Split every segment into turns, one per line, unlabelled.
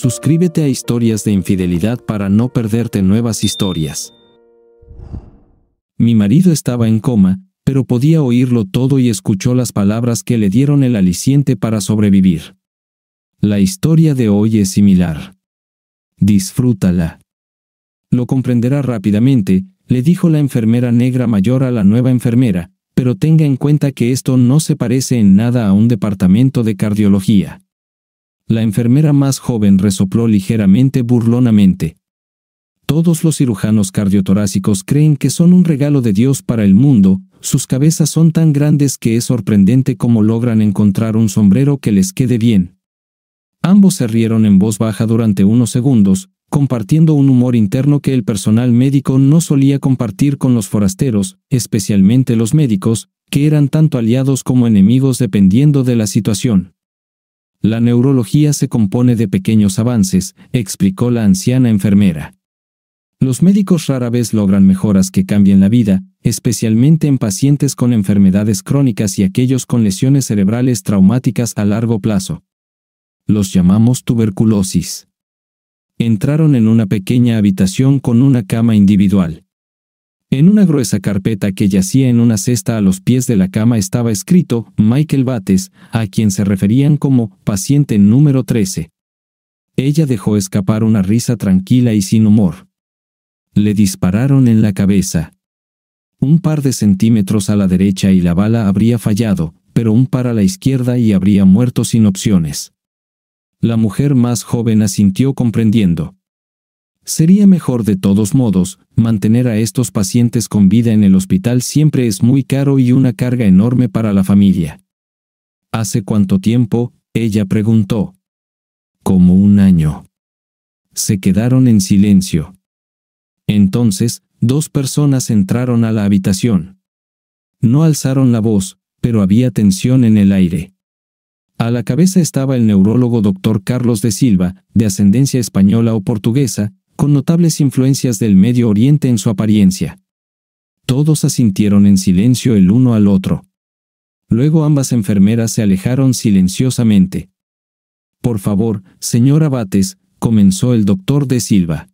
Suscríbete a Historias de Infidelidad para no perderte nuevas historias. Mi marido estaba en coma, pero podía oírlo todo y escuchó las palabras que le dieron el aliciente para sobrevivir. La historia de hoy es similar. Disfrútala. Lo comprenderá rápidamente, le dijo la enfermera negra mayor a la nueva enfermera, pero tenga en cuenta que esto no se parece en nada a un departamento de cardiología. La enfermera más joven resopló ligeramente burlonamente. Todos los cirujanos cardiotorácicos creen que son un regalo de Dios para el mundo, sus cabezas son tan grandes que es sorprendente cómo logran encontrar un sombrero que les quede bien. Ambos se rieron en voz baja durante unos segundos, compartiendo un humor interno que el personal médico no solía compartir con los forasteros, especialmente los médicos, que eran tanto aliados como enemigos dependiendo de la situación. La neurología se compone de pequeños avances, explicó la anciana enfermera. Los médicos rara vez logran mejoras que cambien la vida, especialmente en pacientes con enfermedades crónicas y aquellos con lesiones cerebrales traumáticas a largo plazo. Los llamamos tuberculosis. Entraron en una pequeña habitación con una cama individual. En una gruesa carpeta que yacía en una cesta a los pies de la cama estaba escrito Michael Bates, a quien se referían como paciente número 13. Ella dejó escapar una risa tranquila y sin humor. Le dispararon en la cabeza. Un par de centímetros a la derecha y la bala habría fallado, pero un par a la izquierda y habría muerto sin opciones. La mujer más joven asintió comprendiendo. Sería mejor de todos modos, mantener a estos pacientes con vida en el hospital siempre es muy caro y una carga enorme para la familia. ¿Hace cuánto tiempo? ella preguntó. Como un año. Se quedaron en silencio. Entonces, dos personas entraron a la habitación. No alzaron la voz, pero había tensión en el aire. A la cabeza estaba el neurólogo doctor Carlos de Silva, de ascendencia española o portuguesa, con notables influencias del Medio Oriente en su apariencia. Todos asintieron en silencio el uno al otro. Luego ambas enfermeras se alejaron silenciosamente. Por favor, señor Bates, comenzó el doctor de Silva.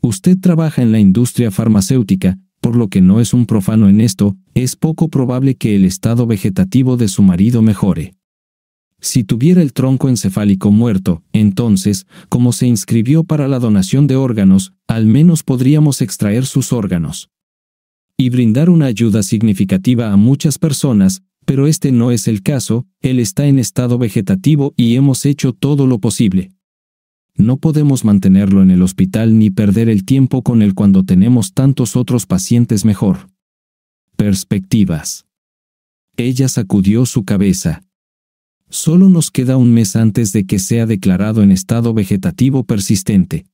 Usted trabaja en la industria farmacéutica, por lo que no es un profano en esto, es poco probable que el estado vegetativo de su marido mejore. Si tuviera el tronco encefálico muerto, entonces, como se inscribió para la donación de órganos, al menos podríamos extraer sus órganos. Y brindar una ayuda significativa a muchas personas, pero este no es el caso, él está en estado vegetativo y hemos hecho todo lo posible. No podemos mantenerlo en el hospital ni perder el tiempo con él cuando tenemos tantos otros pacientes mejor. Perspectivas. Ella sacudió su cabeza, Solo nos queda un mes antes de que sea declarado en estado vegetativo persistente.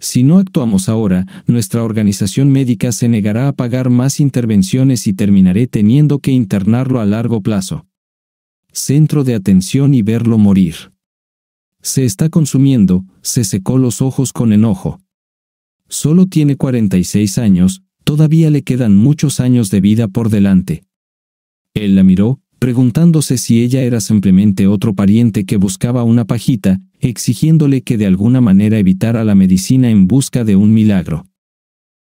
Si no actuamos ahora, nuestra organización médica se negará a pagar más intervenciones y terminaré teniendo que internarlo a largo plazo. Centro de atención y verlo morir. Se está consumiendo, se secó los ojos con enojo. Solo tiene 46 años, todavía le quedan muchos años de vida por delante. Él la miró, preguntándose si ella era simplemente otro pariente que buscaba una pajita, exigiéndole que de alguna manera evitara la medicina en busca de un milagro.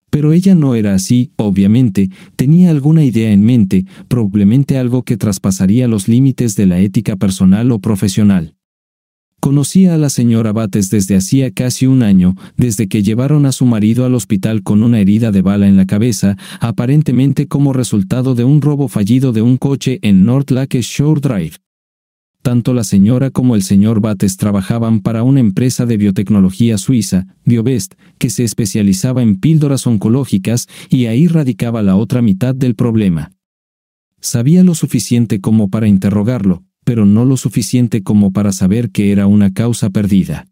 Pero ella no era así, obviamente, tenía alguna idea en mente, probablemente algo que traspasaría los límites de la ética personal o profesional. Conocía a la señora Bates desde hacía casi un año, desde que llevaron a su marido al hospital con una herida de bala en la cabeza, aparentemente como resultado de un robo fallido de un coche en North Lake Shore Drive. Tanto la señora como el señor Bates trabajaban para una empresa de biotecnología suiza, Biovest, que se especializaba en píldoras oncológicas y ahí radicaba la otra mitad del problema. Sabía lo suficiente como para interrogarlo, pero no lo suficiente como para saber que era una causa perdida.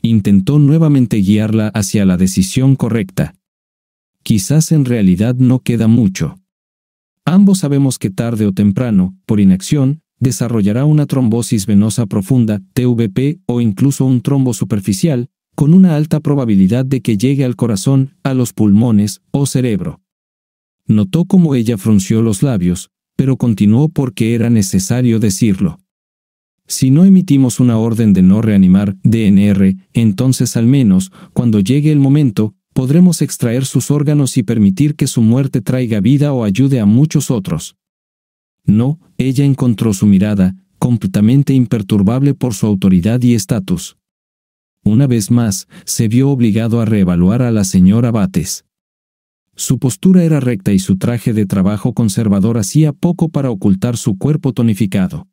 Intentó nuevamente guiarla hacia la decisión correcta. Quizás en realidad no queda mucho. Ambos sabemos que tarde o temprano, por inacción, desarrollará una trombosis venosa profunda, TVP, o incluso un trombo superficial, con una alta probabilidad de que llegue al corazón, a los pulmones o cerebro. Notó cómo ella frunció los labios, pero continuó porque era necesario decirlo. Si no emitimos una orden de no reanimar DNR, entonces al menos, cuando llegue el momento, podremos extraer sus órganos y permitir que su muerte traiga vida o ayude a muchos otros. No, ella encontró su mirada, completamente imperturbable por su autoridad y estatus. Una vez más, se vio obligado a reevaluar a la señora Bates. Su postura era recta y su traje de trabajo conservador hacía poco para ocultar su cuerpo tonificado.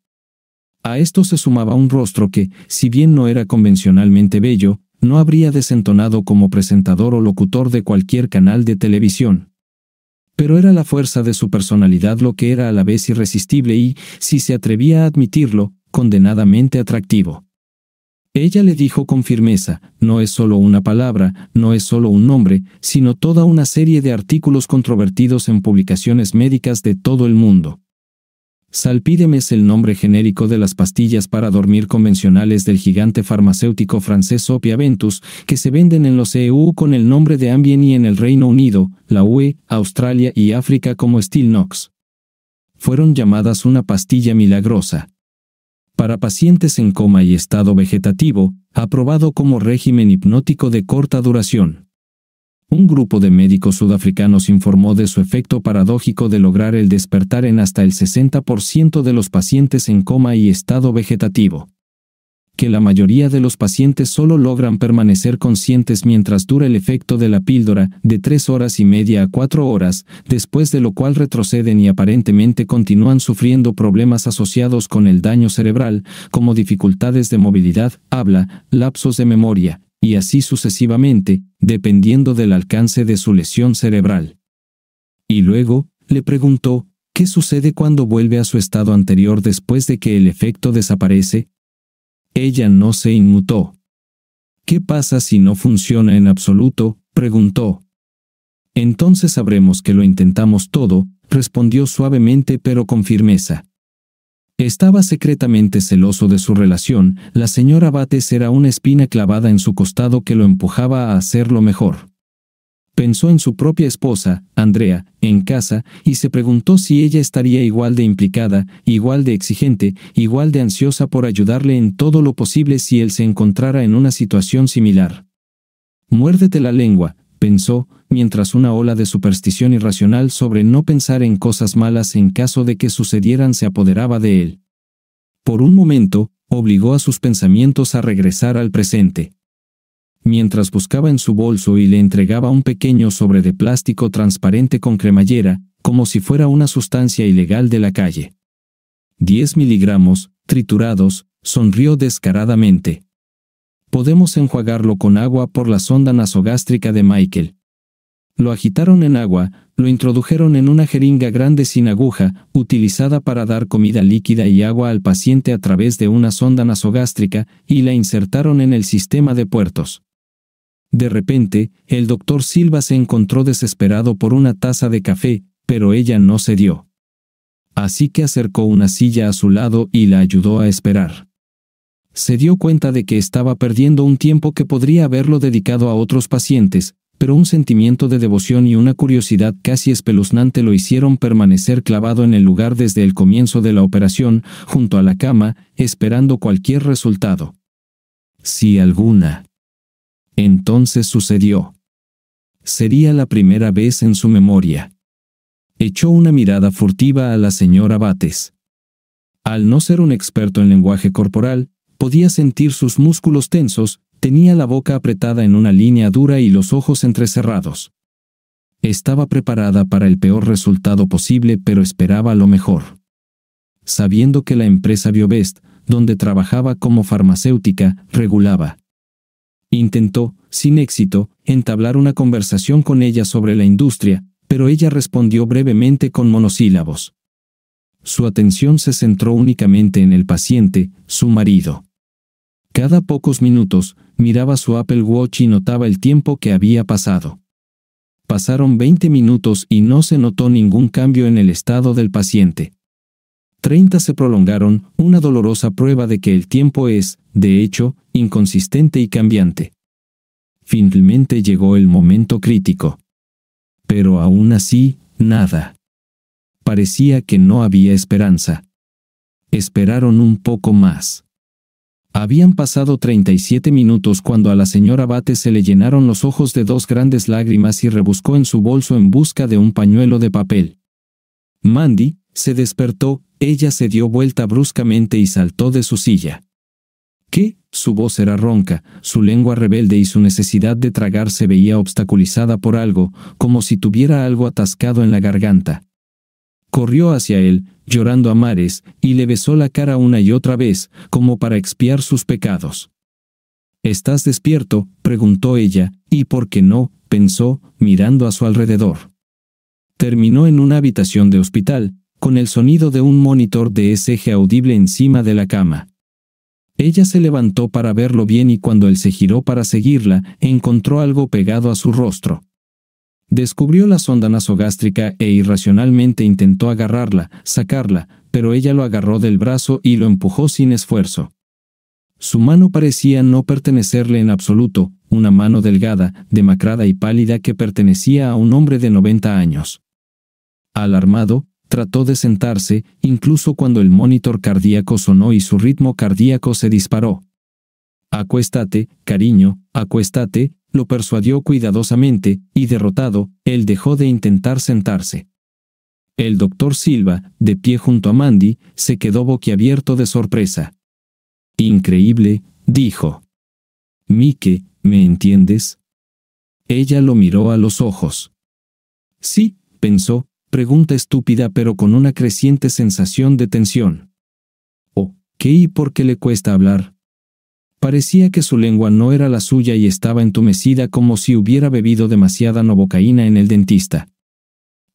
A esto se sumaba un rostro que, si bien no era convencionalmente bello, no habría desentonado como presentador o locutor de cualquier canal de televisión. Pero era la fuerza de su personalidad lo que era a la vez irresistible y, si se atrevía a admitirlo, condenadamente atractivo. Ella le dijo con firmeza, no es solo una palabra, no es solo un nombre, sino toda una serie de artículos controvertidos en publicaciones médicas de todo el mundo. Salpídeme es el nombre genérico de las pastillas para dormir convencionales del gigante farmacéutico francés Opiaventus, que se venden en los EU con el nombre de Ambien y en el Reino Unido, la UE, Australia y África como Stilnox. Fueron llamadas una pastilla milagrosa para pacientes en coma y estado vegetativo, aprobado como régimen hipnótico de corta duración. Un grupo de médicos sudafricanos informó de su efecto paradójico de lograr el despertar en hasta el 60% de los pacientes en coma y estado vegetativo que la mayoría de los pacientes solo logran permanecer conscientes mientras dura el efecto de la píldora, de tres horas y media a cuatro horas, después de lo cual retroceden y aparentemente continúan sufriendo problemas asociados con el daño cerebral, como dificultades de movilidad, habla, lapsos de memoria, y así sucesivamente, dependiendo del alcance de su lesión cerebral. Y luego, le preguntó, ¿qué sucede cuando vuelve a su estado anterior después de que el efecto desaparece? Ella no se inmutó. ¿Qué pasa si no funciona en absoluto? preguntó. Entonces sabremos que lo intentamos todo, respondió suavemente pero con firmeza. Estaba secretamente celoso de su relación, la señora Bates era una espina clavada en su costado que lo empujaba a hacerlo mejor. Pensó en su propia esposa, Andrea, en casa, y se preguntó si ella estaría igual de implicada, igual de exigente, igual de ansiosa por ayudarle en todo lo posible si él se encontrara en una situación similar. Muérdete la lengua, pensó, mientras una ola de superstición irracional sobre no pensar en cosas malas en caso de que sucedieran se apoderaba de él. Por un momento, obligó a sus pensamientos a regresar al presente mientras buscaba en su bolso y le entregaba un pequeño sobre de plástico transparente con cremallera, como si fuera una sustancia ilegal de la calle. 10 miligramos, triturados, sonrió descaradamente. Podemos enjuagarlo con agua por la sonda nasogástrica de Michael. Lo agitaron en agua, lo introdujeron en una jeringa grande sin aguja, utilizada para dar comida líquida y agua al paciente a través de una sonda nasogástrica, y la insertaron en el sistema de puertos. De repente, el doctor Silva se encontró desesperado por una taza de café, pero ella no cedió. Así que acercó una silla a su lado y la ayudó a esperar. Se dio cuenta de que estaba perdiendo un tiempo que podría haberlo dedicado a otros pacientes, pero un sentimiento de devoción y una curiosidad casi espeluznante lo hicieron permanecer clavado en el lugar desde el comienzo de la operación, junto a la cama, esperando cualquier resultado. Si alguna entonces sucedió. Sería la primera vez en su memoria. Echó una mirada furtiva a la señora Bates. Al no ser un experto en lenguaje corporal, podía sentir sus músculos tensos, tenía la boca apretada en una línea dura y los ojos entrecerrados. Estaba preparada para el peor resultado posible, pero esperaba lo mejor. Sabiendo que la empresa Biobest, donde trabajaba como farmacéutica, regulaba Intentó, sin éxito, entablar una conversación con ella sobre la industria, pero ella respondió brevemente con monosílabos. Su atención se centró únicamente en el paciente, su marido. Cada pocos minutos, miraba su Apple Watch y notaba el tiempo que había pasado. Pasaron 20 minutos y no se notó ningún cambio en el estado del paciente. 30 se prolongaron, una dolorosa prueba de que el tiempo es, de hecho, inconsistente y cambiante. Finalmente llegó el momento crítico. Pero aún así, nada. Parecía que no había esperanza. Esperaron un poco más. Habían pasado 37 minutos cuando a la señora Bates se le llenaron los ojos de dos grandes lágrimas y rebuscó en su bolso en busca de un pañuelo de papel. Mandy se despertó ella se dio vuelta bruscamente y saltó de su silla. ¿Qué? Su voz era ronca, su lengua rebelde y su necesidad de tragar se veía obstaculizada por algo, como si tuviera algo atascado en la garganta. Corrió hacia él, llorando a mares, y le besó la cara una y otra vez, como para expiar sus pecados. ¿Estás despierto? preguntó ella, y por qué no, pensó, mirando a su alrededor. Terminó en una habitación de hospital, con el sonido de un monitor de eje audible encima de la cama. Ella se levantó para verlo bien y cuando él se giró para seguirla, encontró algo pegado a su rostro. Descubrió la sonda nasogástrica e irracionalmente intentó agarrarla, sacarla, pero ella lo agarró del brazo y lo empujó sin esfuerzo. Su mano parecía no pertenecerle en absoluto, una mano delgada, demacrada y pálida que pertenecía a un hombre de 90 años. Alarmado, Trató de sentarse, incluso cuando el monitor cardíaco sonó y su ritmo cardíaco se disparó. Acuéstate, cariño, acuéstate, lo persuadió cuidadosamente, y derrotado, él dejó de intentar sentarse. El doctor Silva, de pie junto a Mandy, se quedó boquiabierto de sorpresa. Increíble, dijo. Mike, ¿me entiendes? Ella lo miró a los ojos. Sí, pensó, Pregunta estúpida pero con una creciente sensación de tensión. ¿O oh, qué y por qué le cuesta hablar? Parecía que su lengua no era la suya y estaba entumecida como si hubiera bebido demasiada novocaína en el dentista.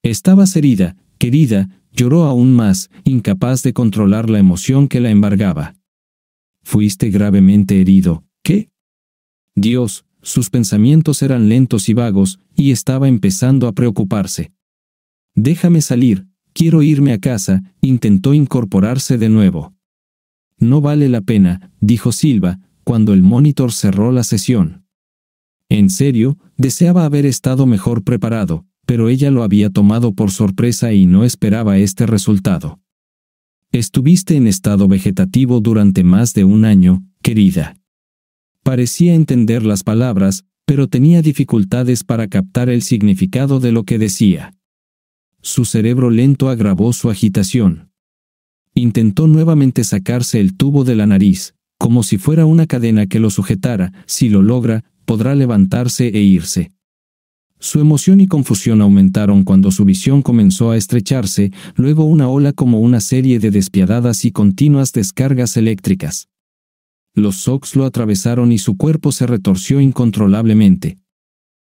Estabas herida, querida, lloró aún más, incapaz de controlar la emoción que la embargaba. Fuiste gravemente herido, ¿qué? Dios, sus pensamientos eran lentos y vagos, y estaba empezando a preocuparse. Déjame salir, quiero irme a casa, intentó incorporarse de nuevo. No vale la pena, dijo Silva, cuando el monitor cerró la sesión. En serio, deseaba haber estado mejor preparado, pero ella lo había tomado por sorpresa y no esperaba este resultado. Estuviste en estado vegetativo durante más de un año, querida. Parecía entender las palabras, pero tenía dificultades para captar el significado de lo que decía. Su cerebro lento agravó su agitación. Intentó nuevamente sacarse el tubo de la nariz, como si fuera una cadena que lo sujetara, si lo logra, podrá levantarse e irse. Su emoción y confusión aumentaron cuando su visión comenzó a estrecharse, luego una ola como una serie de despiadadas y continuas descargas eléctricas. Los socks lo atravesaron y su cuerpo se retorció incontrolablemente.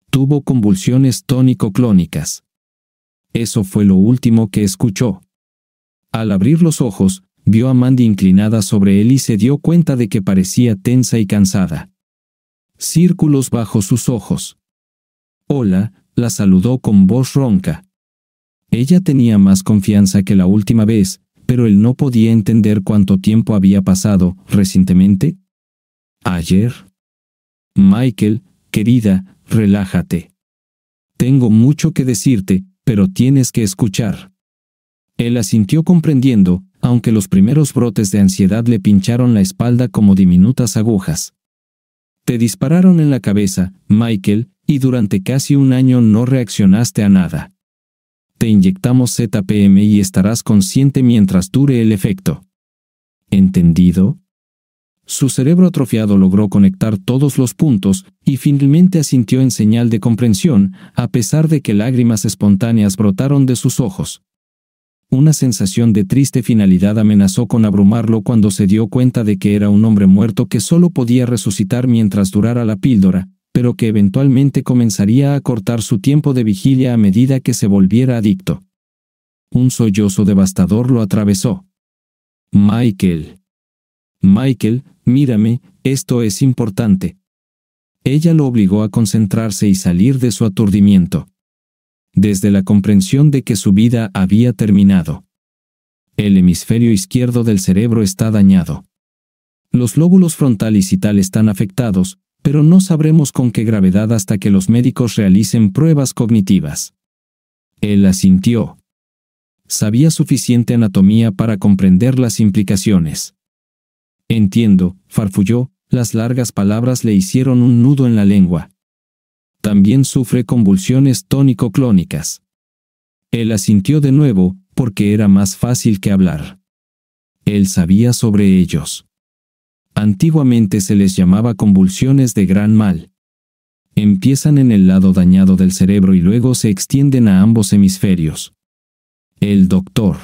Tuvo convulsiones tónico-clónicas. Eso fue lo último que escuchó. Al abrir los ojos, vio a Mandy inclinada sobre él y se dio cuenta de que parecía tensa y cansada. Círculos bajo sus ojos. Hola, la saludó con voz ronca. Ella tenía más confianza que la última vez, pero él no podía entender cuánto tiempo había pasado, recientemente. Ayer. Michael, querida, relájate. Tengo mucho que decirte, pero tienes que escuchar. Él asintió comprendiendo, aunque los primeros brotes de ansiedad le pincharon la espalda como diminutas agujas. Te dispararon en la cabeza, Michael, y durante casi un año no reaccionaste a nada. Te inyectamos ZPM y estarás consciente mientras dure el efecto. ¿Entendido? Su cerebro atrofiado logró conectar todos los puntos y finalmente asintió en señal de comprensión, a pesar de que lágrimas espontáneas brotaron de sus ojos. Una sensación de triste finalidad amenazó con abrumarlo cuando se dio cuenta de que era un hombre muerto que solo podía resucitar mientras durara la píldora, pero que eventualmente comenzaría a cortar su tiempo de vigilia a medida que se volviera adicto. Un sollozo devastador lo atravesó. Michael. Michael, mírame, esto es importante. Ella lo obligó a concentrarse y salir de su aturdimiento. Desde la comprensión de que su vida había terminado. El hemisferio izquierdo del cerebro está dañado. Los lóbulos frontales y tal están afectados, pero no sabremos con qué gravedad hasta que los médicos realicen pruebas cognitivas. Él asintió. Sabía suficiente anatomía para comprender las implicaciones. Entiendo, farfulló, las largas palabras le hicieron un nudo en la lengua. También sufre convulsiones tónico-clónicas. Él asintió de nuevo, porque era más fácil que hablar. Él sabía sobre ellos. Antiguamente se les llamaba convulsiones de gran mal. Empiezan en el lado dañado del cerebro y luego se extienden a ambos hemisferios. El doctor.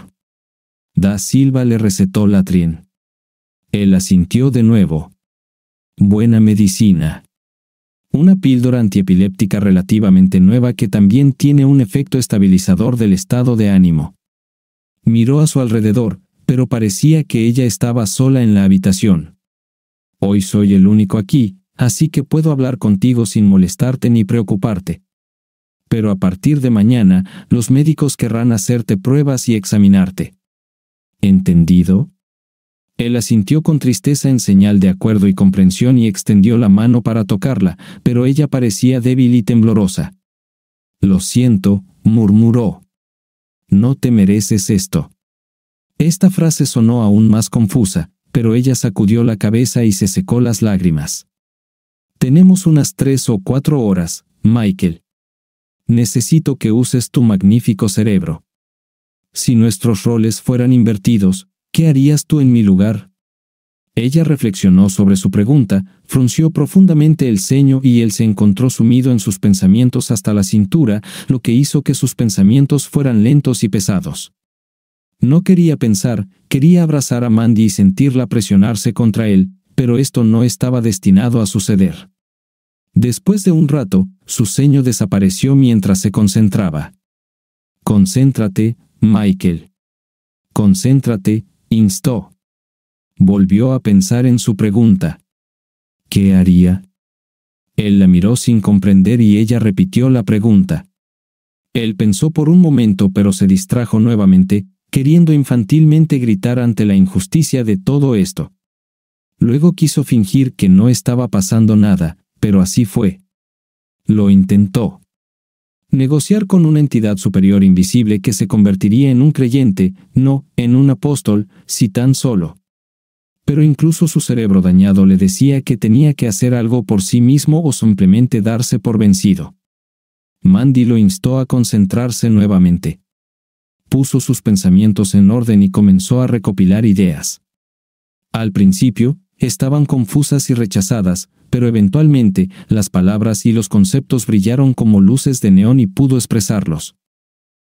Da Silva le recetó trien. Él asintió de nuevo. Buena medicina. Una píldora antiepiléptica relativamente nueva que también tiene un efecto estabilizador del estado de ánimo. Miró a su alrededor, pero parecía que ella estaba sola en la habitación. Hoy soy el único aquí, así que puedo hablar contigo sin molestarte ni preocuparte. Pero a partir de mañana, los médicos querrán hacerte pruebas y examinarte. ¿Entendido? Él asintió con tristeza en señal de acuerdo y comprensión y extendió la mano para tocarla, pero ella parecía débil y temblorosa. Lo siento, murmuró. No te mereces esto. Esta frase sonó aún más confusa, pero ella sacudió la cabeza y se secó las lágrimas. Tenemos unas tres o cuatro horas, Michael. Necesito que uses tu magnífico cerebro. Si nuestros roles fueran invertidos, ¿Qué harías tú en mi lugar? Ella reflexionó sobre su pregunta, frunció profundamente el ceño y él se encontró sumido en sus pensamientos hasta la cintura, lo que hizo que sus pensamientos fueran lentos y pesados. No quería pensar, quería abrazar a Mandy y sentirla presionarse contra él, pero esto no estaba destinado a suceder. Después de un rato, su ceño desapareció mientras se concentraba. Concéntrate, Michael. Concéntrate, instó. Volvió a pensar en su pregunta. ¿Qué haría? Él la miró sin comprender y ella repitió la pregunta. Él pensó por un momento pero se distrajo nuevamente, queriendo infantilmente gritar ante la injusticia de todo esto. Luego quiso fingir que no estaba pasando nada, pero así fue. Lo intentó negociar con una entidad superior invisible que se convertiría en un creyente, no, en un apóstol, si tan solo. Pero incluso su cerebro dañado le decía que tenía que hacer algo por sí mismo o simplemente darse por vencido. Mandy lo instó a concentrarse nuevamente. Puso sus pensamientos en orden y comenzó a recopilar ideas. Al principio, estaban confusas y rechazadas, pero eventualmente, las palabras y los conceptos brillaron como luces de neón y pudo expresarlos.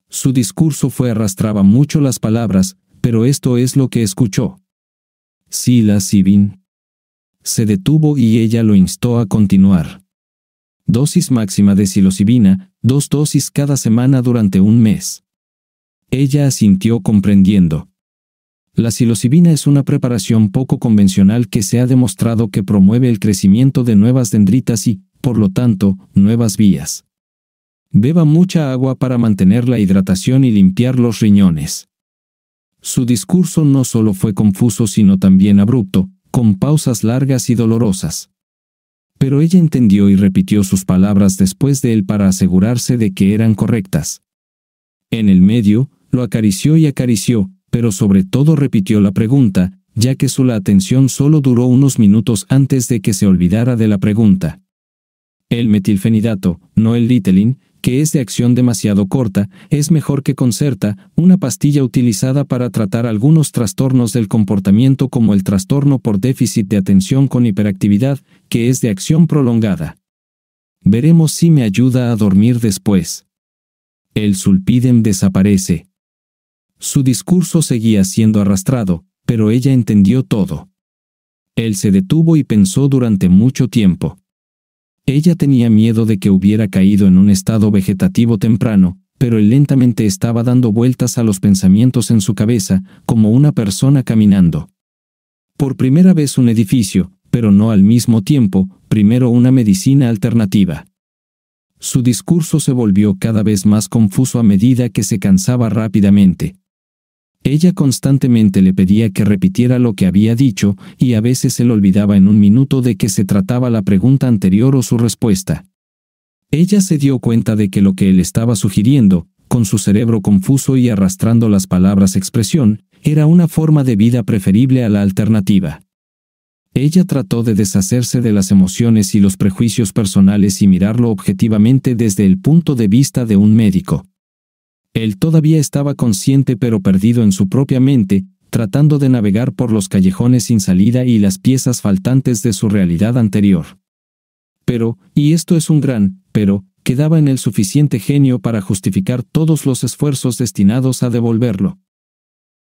Su discurso fue arrastraba mucho las palabras, pero esto es lo que escuchó. Sila Sibin. Se detuvo y ella lo instó a continuar. Dosis máxima de psilocibina, dos dosis cada semana durante un mes. Ella asintió comprendiendo. La psilocibina es una preparación poco convencional que se ha demostrado que promueve el crecimiento de nuevas dendritas y, por lo tanto, nuevas vías. Beba mucha agua para mantener la hidratación y limpiar los riñones. Su discurso no solo fue confuso sino también abrupto, con pausas largas y dolorosas. Pero ella entendió y repitió sus palabras después de él para asegurarse de que eran correctas. En el medio, lo acarició y acarició, pero sobre todo repitió la pregunta, ya que su la atención solo duró unos minutos antes de que se olvidara de la pregunta. El metilfenidato, no el litelin, que es de acción demasiado corta, es mejor que Concerta, una pastilla utilizada para tratar algunos trastornos del comportamiento como el trastorno por déficit de atención con hiperactividad, que es de acción prolongada. Veremos si me ayuda a dormir después. El sulpidem desaparece. Su discurso seguía siendo arrastrado, pero ella entendió todo. Él se detuvo y pensó durante mucho tiempo. Ella tenía miedo de que hubiera caído en un estado vegetativo temprano, pero él lentamente estaba dando vueltas a los pensamientos en su cabeza, como una persona caminando. Por primera vez un edificio, pero no al mismo tiempo, primero una medicina alternativa. Su discurso se volvió cada vez más confuso a medida que se cansaba rápidamente, ella constantemente le pedía que repitiera lo que había dicho, y a veces él olvidaba en un minuto de que se trataba la pregunta anterior o su respuesta. Ella se dio cuenta de que lo que él estaba sugiriendo, con su cerebro confuso y arrastrando las palabras expresión, era una forma de vida preferible a la alternativa. Ella trató de deshacerse de las emociones y los prejuicios personales y mirarlo objetivamente desde el punto de vista de un médico. Él todavía estaba consciente pero perdido en su propia mente, tratando de navegar por los callejones sin salida y las piezas faltantes de su realidad anterior. Pero, y esto es un gran, pero, quedaba en el suficiente genio para justificar todos los esfuerzos destinados a devolverlo.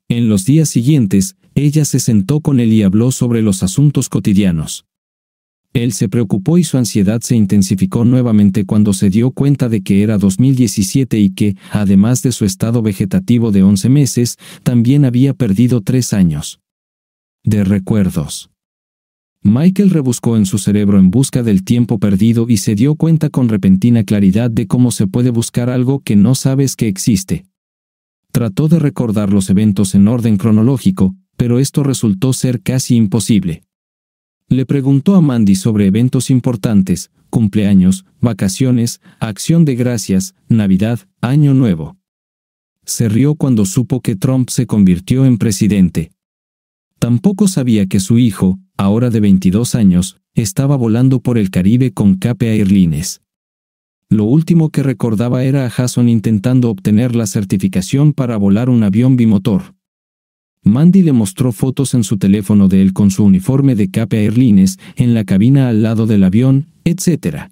En los días siguientes, ella se sentó con él y habló sobre los asuntos cotidianos. Él se preocupó y su ansiedad se intensificó nuevamente cuando se dio cuenta de que era 2017 y que, además de su estado vegetativo de 11 meses, también había perdido 3 años. De recuerdos. Michael rebuscó en su cerebro en busca del tiempo perdido y se dio cuenta con repentina claridad de cómo se puede buscar algo que no sabes que existe. Trató de recordar los eventos en orden cronológico, pero esto resultó ser casi imposible. Le preguntó a Mandy sobre eventos importantes, cumpleaños, vacaciones, acción de gracias, Navidad, Año Nuevo. Se rió cuando supo que Trump se convirtió en presidente. Tampoco sabía que su hijo, ahora de 22 años, estaba volando por el Caribe con Cape Airlines. Lo último que recordaba era a Jason intentando obtener la certificación para volar un avión bimotor. Mandy le mostró fotos en su teléfono de él con su uniforme de Cape Airlines, en la cabina al lado del avión, etc.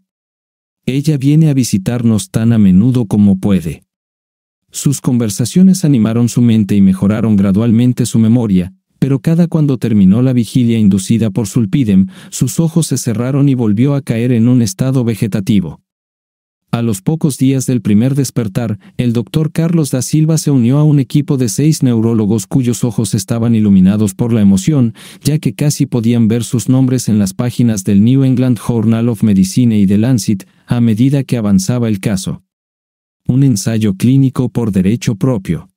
Ella viene a visitarnos tan a menudo como puede. Sus conversaciones animaron su mente y mejoraron gradualmente su memoria, pero cada cuando terminó la vigilia inducida por Sulpidem, sus ojos se cerraron y volvió a caer en un estado vegetativo. A los pocos días del primer despertar, el doctor Carlos da Silva se unió a un equipo de seis neurólogos cuyos ojos estaban iluminados por la emoción, ya que casi podían ver sus nombres en las páginas del New England Journal of Medicine y de Lancet, a medida que avanzaba el caso. Un ensayo clínico por derecho propio.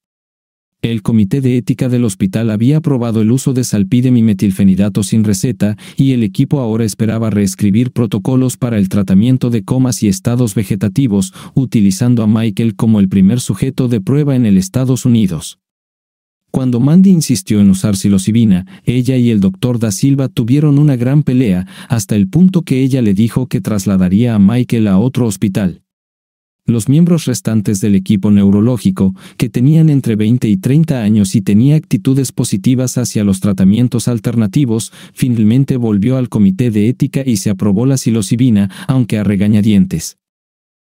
El Comité de Ética del hospital había aprobado el uso de metilfenidato sin receta y el equipo ahora esperaba reescribir protocolos para el tratamiento de comas y estados vegetativos, utilizando a Michael como el primer sujeto de prueba en el Estados Unidos. Cuando Mandy insistió en usar psilocibina, ella y el doctor Da Silva tuvieron una gran pelea, hasta el punto que ella le dijo que trasladaría a Michael a otro hospital. Los miembros restantes del equipo neurológico, que tenían entre 20 y 30 años y tenía actitudes positivas hacia los tratamientos alternativos, finalmente volvió al comité de ética y se aprobó la psilocibina, aunque a regañadientes.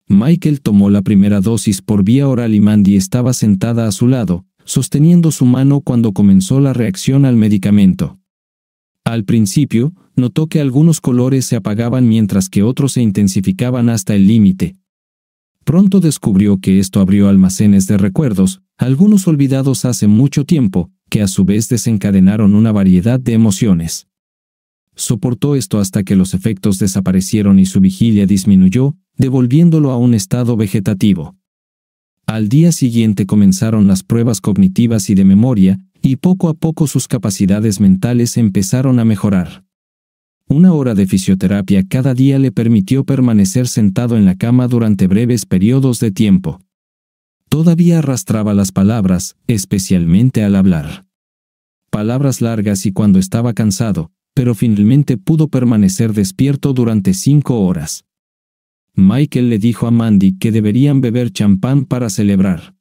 Michael tomó la primera dosis por vía oral y Mandy estaba sentada a su lado, sosteniendo su mano cuando comenzó la reacción al medicamento. Al principio, notó que algunos colores se apagaban mientras que otros se intensificaban hasta el límite, Pronto descubrió que esto abrió almacenes de recuerdos, algunos olvidados hace mucho tiempo, que a su vez desencadenaron una variedad de emociones. Soportó esto hasta que los efectos desaparecieron y su vigilia disminuyó, devolviéndolo a un estado vegetativo. Al día siguiente comenzaron las pruebas cognitivas y de memoria, y poco a poco sus capacidades mentales empezaron a mejorar. Una hora de fisioterapia cada día le permitió permanecer sentado en la cama durante breves periodos de tiempo. Todavía arrastraba las palabras, especialmente al hablar. Palabras largas y cuando estaba cansado, pero finalmente pudo permanecer despierto durante cinco horas. Michael le dijo a Mandy que deberían beber champán para celebrar.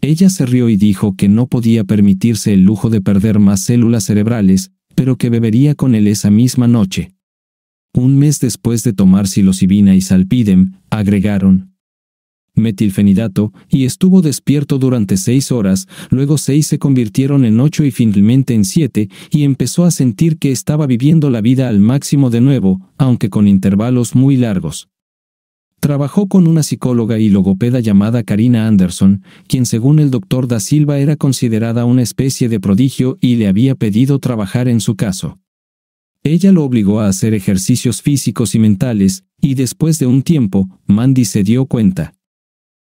Ella se rió y dijo que no podía permitirse el lujo de perder más células cerebrales, pero que bebería con él esa misma noche. Un mes después de tomar psilocibina y salpidem, agregaron metilfenidato, y estuvo despierto durante seis horas, luego seis se convirtieron en ocho y finalmente en siete, y empezó a sentir que estaba viviendo la vida al máximo de nuevo, aunque con intervalos muy largos. Trabajó con una psicóloga y logopeda llamada Karina Anderson, quien según el doctor Da Silva era considerada una especie de prodigio y le había pedido trabajar en su caso. Ella lo obligó a hacer ejercicios físicos y mentales, y después de un tiempo, Mandy se dio cuenta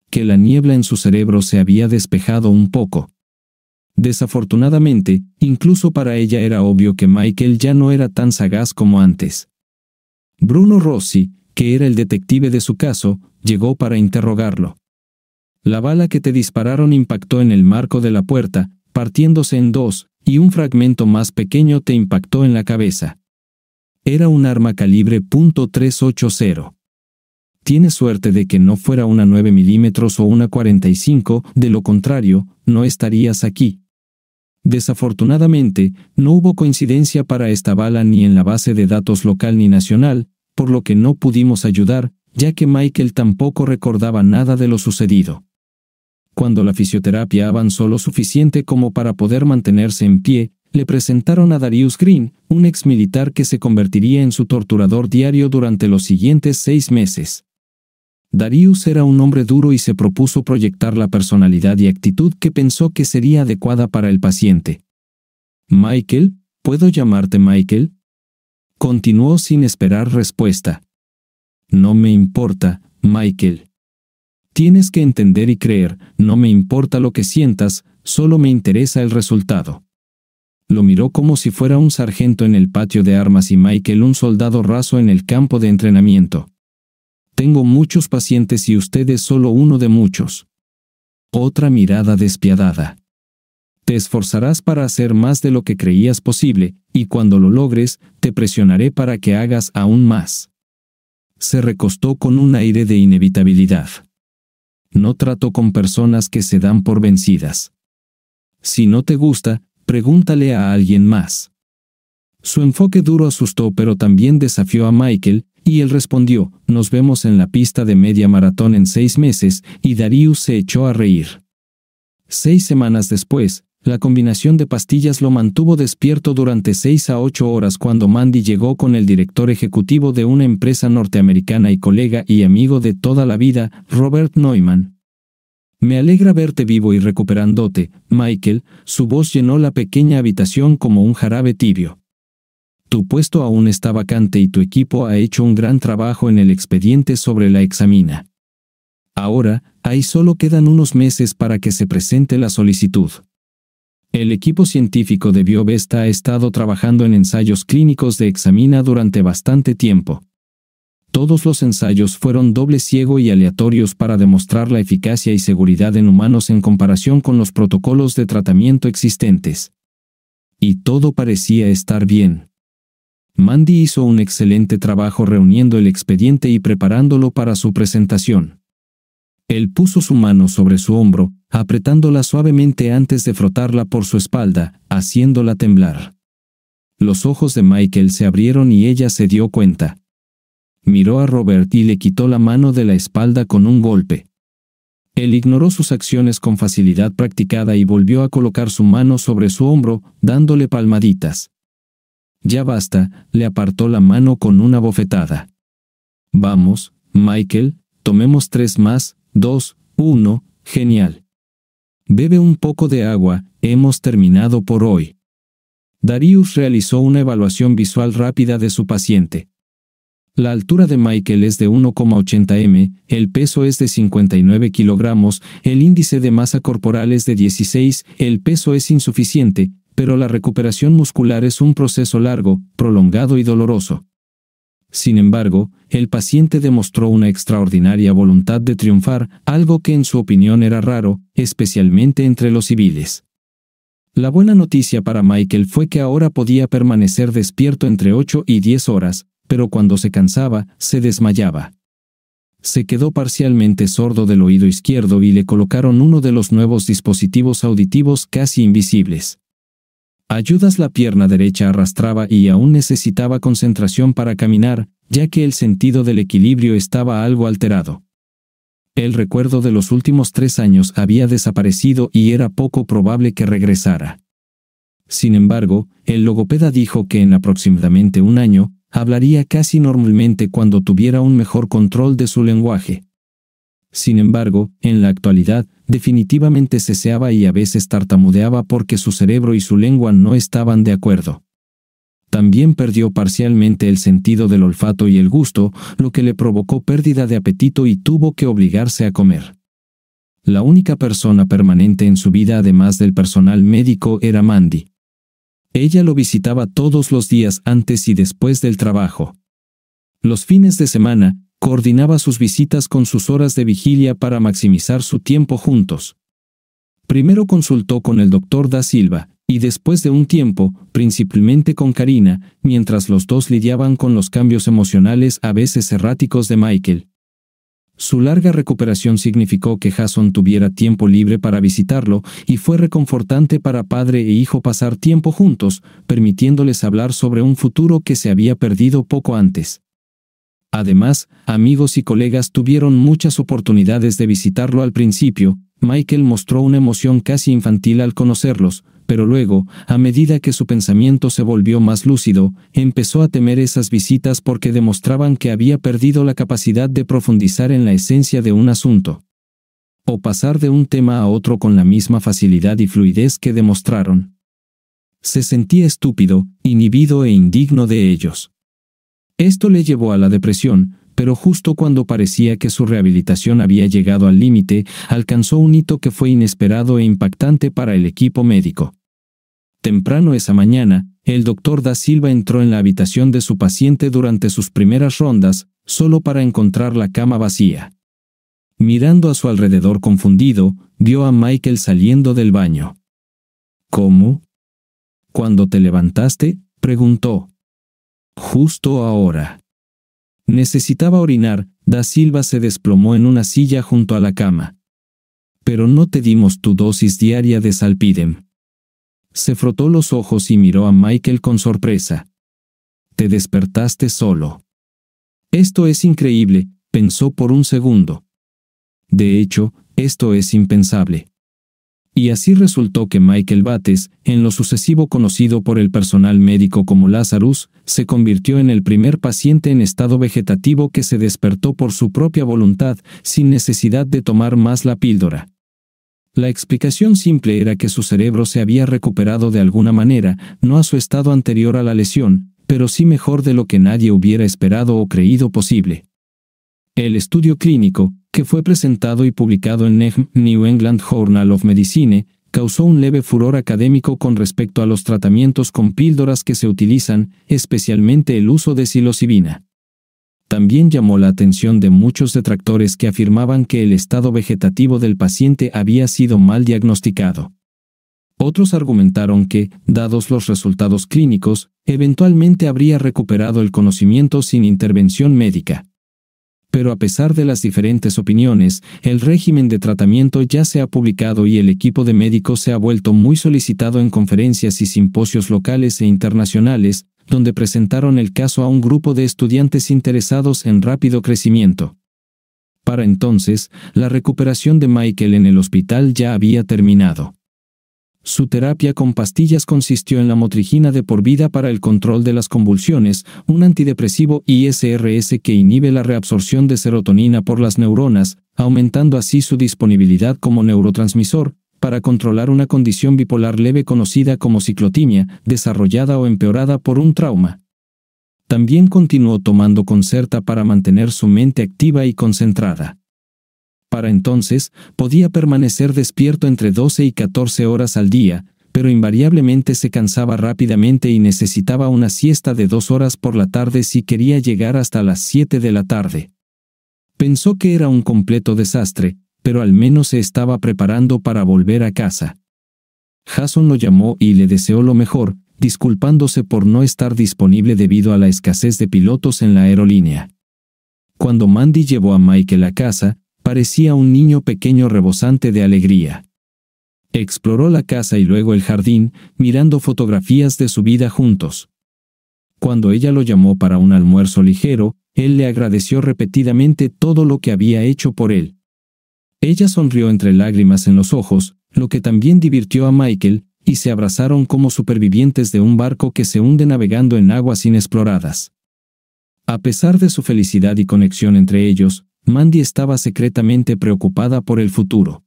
que la niebla en su cerebro se había despejado un poco. Desafortunadamente, incluso para ella era obvio que Michael ya no era tan sagaz como antes. Bruno Rossi, que era el detective de su caso, llegó para interrogarlo. La bala que te dispararon impactó en el marco de la puerta, partiéndose en dos, y un fragmento más pequeño te impactó en la cabeza. Era un arma calibre .380. Tienes suerte de que no fuera una 9 milímetros o una 45, de lo contrario, no estarías aquí. Desafortunadamente, no hubo coincidencia para esta bala ni en la base de datos local ni nacional, por lo que no pudimos ayudar, ya que Michael tampoco recordaba nada de lo sucedido. Cuando la fisioterapia avanzó lo suficiente como para poder mantenerse en pie, le presentaron a Darius Green, un exmilitar que se convertiría en su torturador diario durante los siguientes seis meses. Darius era un hombre duro y se propuso proyectar la personalidad y actitud que pensó que sería adecuada para el paciente. Michael, ¿puedo llamarte Michael? Continuó sin esperar respuesta. No me importa, Michael. Tienes que entender y creer, no me importa lo que sientas, solo me interesa el resultado. Lo miró como si fuera un sargento en el patio de armas y Michael un soldado raso en el campo de entrenamiento. Tengo muchos pacientes y usted es solo uno de muchos. Otra mirada despiadada. Te esforzarás para hacer más de lo que creías posible, y cuando lo logres, te presionaré para que hagas aún más. Se recostó con un aire de inevitabilidad. No trato con personas que se dan por vencidas. Si no te gusta, pregúntale a alguien más. Su enfoque duro asustó pero también desafió a Michael, y él respondió, nos vemos en la pista de media maratón en seis meses, y Darius se echó a reír. Seis semanas después, la combinación de pastillas lo mantuvo despierto durante seis a ocho horas cuando Mandy llegó con el director ejecutivo de una empresa norteamericana y colega y amigo de toda la vida, Robert Neumann. Me alegra verte vivo y recuperándote, Michael, su voz llenó la pequeña habitación como un jarabe tibio. Tu puesto aún está vacante y tu equipo ha hecho un gran trabajo en el expediente sobre la examina. Ahora, ahí solo quedan unos meses para que se presente la solicitud. El equipo científico de BioVesta ha estado trabajando en ensayos clínicos de examina durante bastante tiempo. Todos los ensayos fueron doble ciego y aleatorios para demostrar la eficacia y seguridad en humanos en comparación con los protocolos de tratamiento existentes. Y todo parecía estar bien. Mandy hizo un excelente trabajo reuniendo el expediente y preparándolo para su presentación. Él puso su mano sobre su hombro, apretándola suavemente antes de frotarla por su espalda, haciéndola temblar. Los ojos de Michael se abrieron y ella se dio cuenta. Miró a Robert y le quitó la mano de la espalda con un golpe. Él ignoró sus acciones con facilidad practicada y volvió a colocar su mano sobre su hombro, dándole palmaditas. Ya basta, le apartó la mano con una bofetada. Vamos, Michael, tomemos tres más, 2, 1, genial. Bebe un poco de agua, hemos terminado por hoy. Darius realizó una evaluación visual rápida de su paciente. La altura de Michael es de 1,80 m, el peso es de 59 kilogramos, el índice de masa corporal es de 16, el peso es insuficiente, pero la recuperación muscular es un proceso largo, prolongado y doloroso. Sin embargo, el paciente demostró una extraordinaria voluntad de triunfar, algo que en su opinión era raro, especialmente entre los civiles. La buena noticia para Michael fue que ahora podía permanecer despierto entre 8 y 10 horas, pero cuando se cansaba, se desmayaba. Se quedó parcialmente sordo del oído izquierdo y le colocaron uno de los nuevos dispositivos auditivos casi invisibles. Ayudas la pierna derecha arrastraba y aún necesitaba concentración para caminar, ya que el sentido del equilibrio estaba algo alterado. El recuerdo de los últimos tres años había desaparecido y era poco probable que regresara. Sin embargo, el logopeda dijo que en aproximadamente un año, hablaría casi normalmente cuando tuviera un mejor control de su lenguaje. Sin embargo, en la actualidad, definitivamente ceseaba y a veces tartamudeaba porque su cerebro y su lengua no estaban de acuerdo. También perdió parcialmente el sentido del olfato y el gusto, lo que le provocó pérdida de apetito y tuvo que obligarse a comer. La única persona permanente en su vida además del personal médico era Mandy. Ella lo visitaba todos los días antes y después del trabajo. Los fines de semana, coordinaba sus visitas con sus horas de vigilia para maximizar su tiempo juntos. Primero consultó con el doctor da Silva, y después de un tiempo, principalmente con Karina, mientras los dos lidiaban con los cambios emocionales a veces erráticos de Michael. Su larga recuperación significó que Jason tuviera tiempo libre para visitarlo y fue reconfortante para padre e hijo pasar tiempo juntos, permitiéndoles hablar sobre un futuro que se había perdido poco antes. Además, amigos y colegas tuvieron muchas oportunidades de visitarlo al principio, Michael mostró una emoción casi infantil al conocerlos, pero luego, a medida que su pensamiento se volvió más lúcido, empezó a temer esas visitas porque demostraban que había perdido la capacidad de profundizar en la esencia de un asunto o pasar de un tema a otro con la misma facilidad y fluidez que demostraron. Se sentía estúpido, inhibido e indigno de ellos. Esto le llevó a la depresión, pero justo cuando parecía que su rehabilitación había llegado al límite, alcanzó un hito que fue inesperado e impactante para el equipo médico. Temprano esa mañana, el doctor Da Silva entró en la habitación de su paciente durante sus primeras rondas, solo para encontrar la cama vacía. Mirando a su alrededor confundido, vio a Michael saliendo del baño. ¿Cómo? ¿Cuando te levantaste? preguntó justo ahora. Necesitaba orinar, Da Silva se desplomó en una silla junto a la cama. Pero no te dimos tu dosis diaria de salpidem. Se frotó los ojos y miró a Michael con sorpresa. Te despertaste solo. Esto es increíble, pensó por un segundo. De hecho, esto es impensable y así resultó que Michael Bates, en lo sucesivo conocido por el personal médico como Lazarus, se convirtió en el primer paciente en estado vegetativo que se despertó por su propia voluntad, sin necesidad de tomar más la píldora. La explicación simple era que su cerebro se había recuperado de alguna manera, no a su estado anterior a la lesión, pero sí mejor de lo que nadie hubiera esperado o creído posible. El estudio clínico, que fue presentado y publicado en New England Journal of Medicine, causó un leve furor académico con respecto a los tratamientos con píldoras que se utilizan, especialmente el uso de psilocibina. También llamó la atención de muchos detractores que afirmaban que el estado vegetativo del paciente había sido mal diagnosticado. Otros argumentaron que, dados los resultados clínicos, eventualmente habría recuperado el conocimiento sin intervención médica pero a pesar de las diferentes opiniones, el régimen de tratamiento ya se ha publicado y el equipo de médicos se ha vuelto muy solicitado en conferencias y simposios locales e internacionales, donde presentaron el caso a un grupo de estudiantes interesados en rápido crecimiento. Para entonces, la recuperación de Michael en el hospital ya había terminado. Su terapia con pastillas consistió en la motrigina de por vida para el control de las convulsiones, un antidepresivo ISRS que inhibe la reabsorción de serotonina por las neuronas, aumentando así su disponibilidad como neurotransmisor, para controlar una condición bipolar leve conocida como ciclotimia, desarrollada o empeorada por un trauma. También continuó tomando concerta para mantener su mente activa y concentrada. Para entonces, podía permanecer despierto entre 12 y 14 horas al día, pero invariablemente se cansaba rápidamente y necesitaba una siesta de dos horas por la tarde si quería llegar hasta las 7 de la tarde. Pensó que era un completo desastre, pero al menos se estaba preparando para volver a casa. Jason lo llamó y le deseó lo mejor, disculpándose por no estar disponible debido a la escasez de pilotos en la aerolínea. Cuando Mandy llevó a Michael a casa, Parecía un niño pequeño rebosante de alegría. Exploró la casa y luego el jardín, mirando fotografías de su vida juntos. Cuando ella lo llamó para un almuerzo ligero, él le agradeció repetidamente todo lo que había hecho por él. Ella sonrió entre lágrimas en los ojos, lo que también divirtió a Michael, y se abrazaron como supervivientes de un barco que se hunde navegando en aguas inexploradas. A pesar de su felicidad y conexión entre ellos, Mandy estaba secretamente preocupada por el futuro.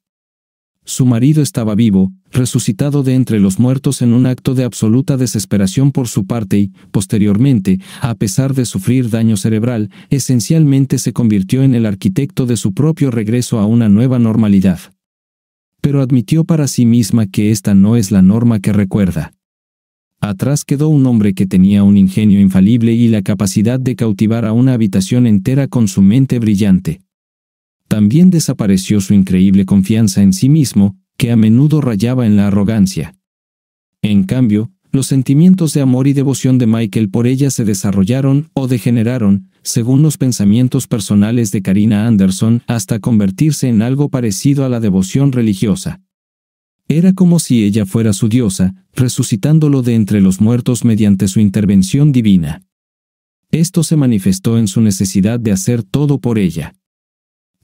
Su marido estaba vivo, resucitado de entre los muertos en un acto de absoluta desesperación por su parte y, posteriormente, a pesar de sufrir daño cerebral, esencialmente se convirtió en el arquitecto de su propio regreso a una nueva normalidad. Pero admitió para sí misma que esta no es la norma que recuerda. Atrás quedó un hombre que tenía un ingenio infalible y la capacidad de cautivar a una habitación entera con su mente brillante. También desapareció su increíble confianza en sí mismo, que a menudo rayaba en la arrogancia. En cambio, los sentimientos de amor y devoción de Michael por ella se desarrollaron o degeneraron, según los pensamientos personales de Karina Anderson, hasta convertirse en algo parecido a la devoción religiosa. Era como si ella fuera su diosa, resucitándolo de entre los muertos mediante su intervención divina. Esto se manifestó en su necesidad de hacer todo por ella.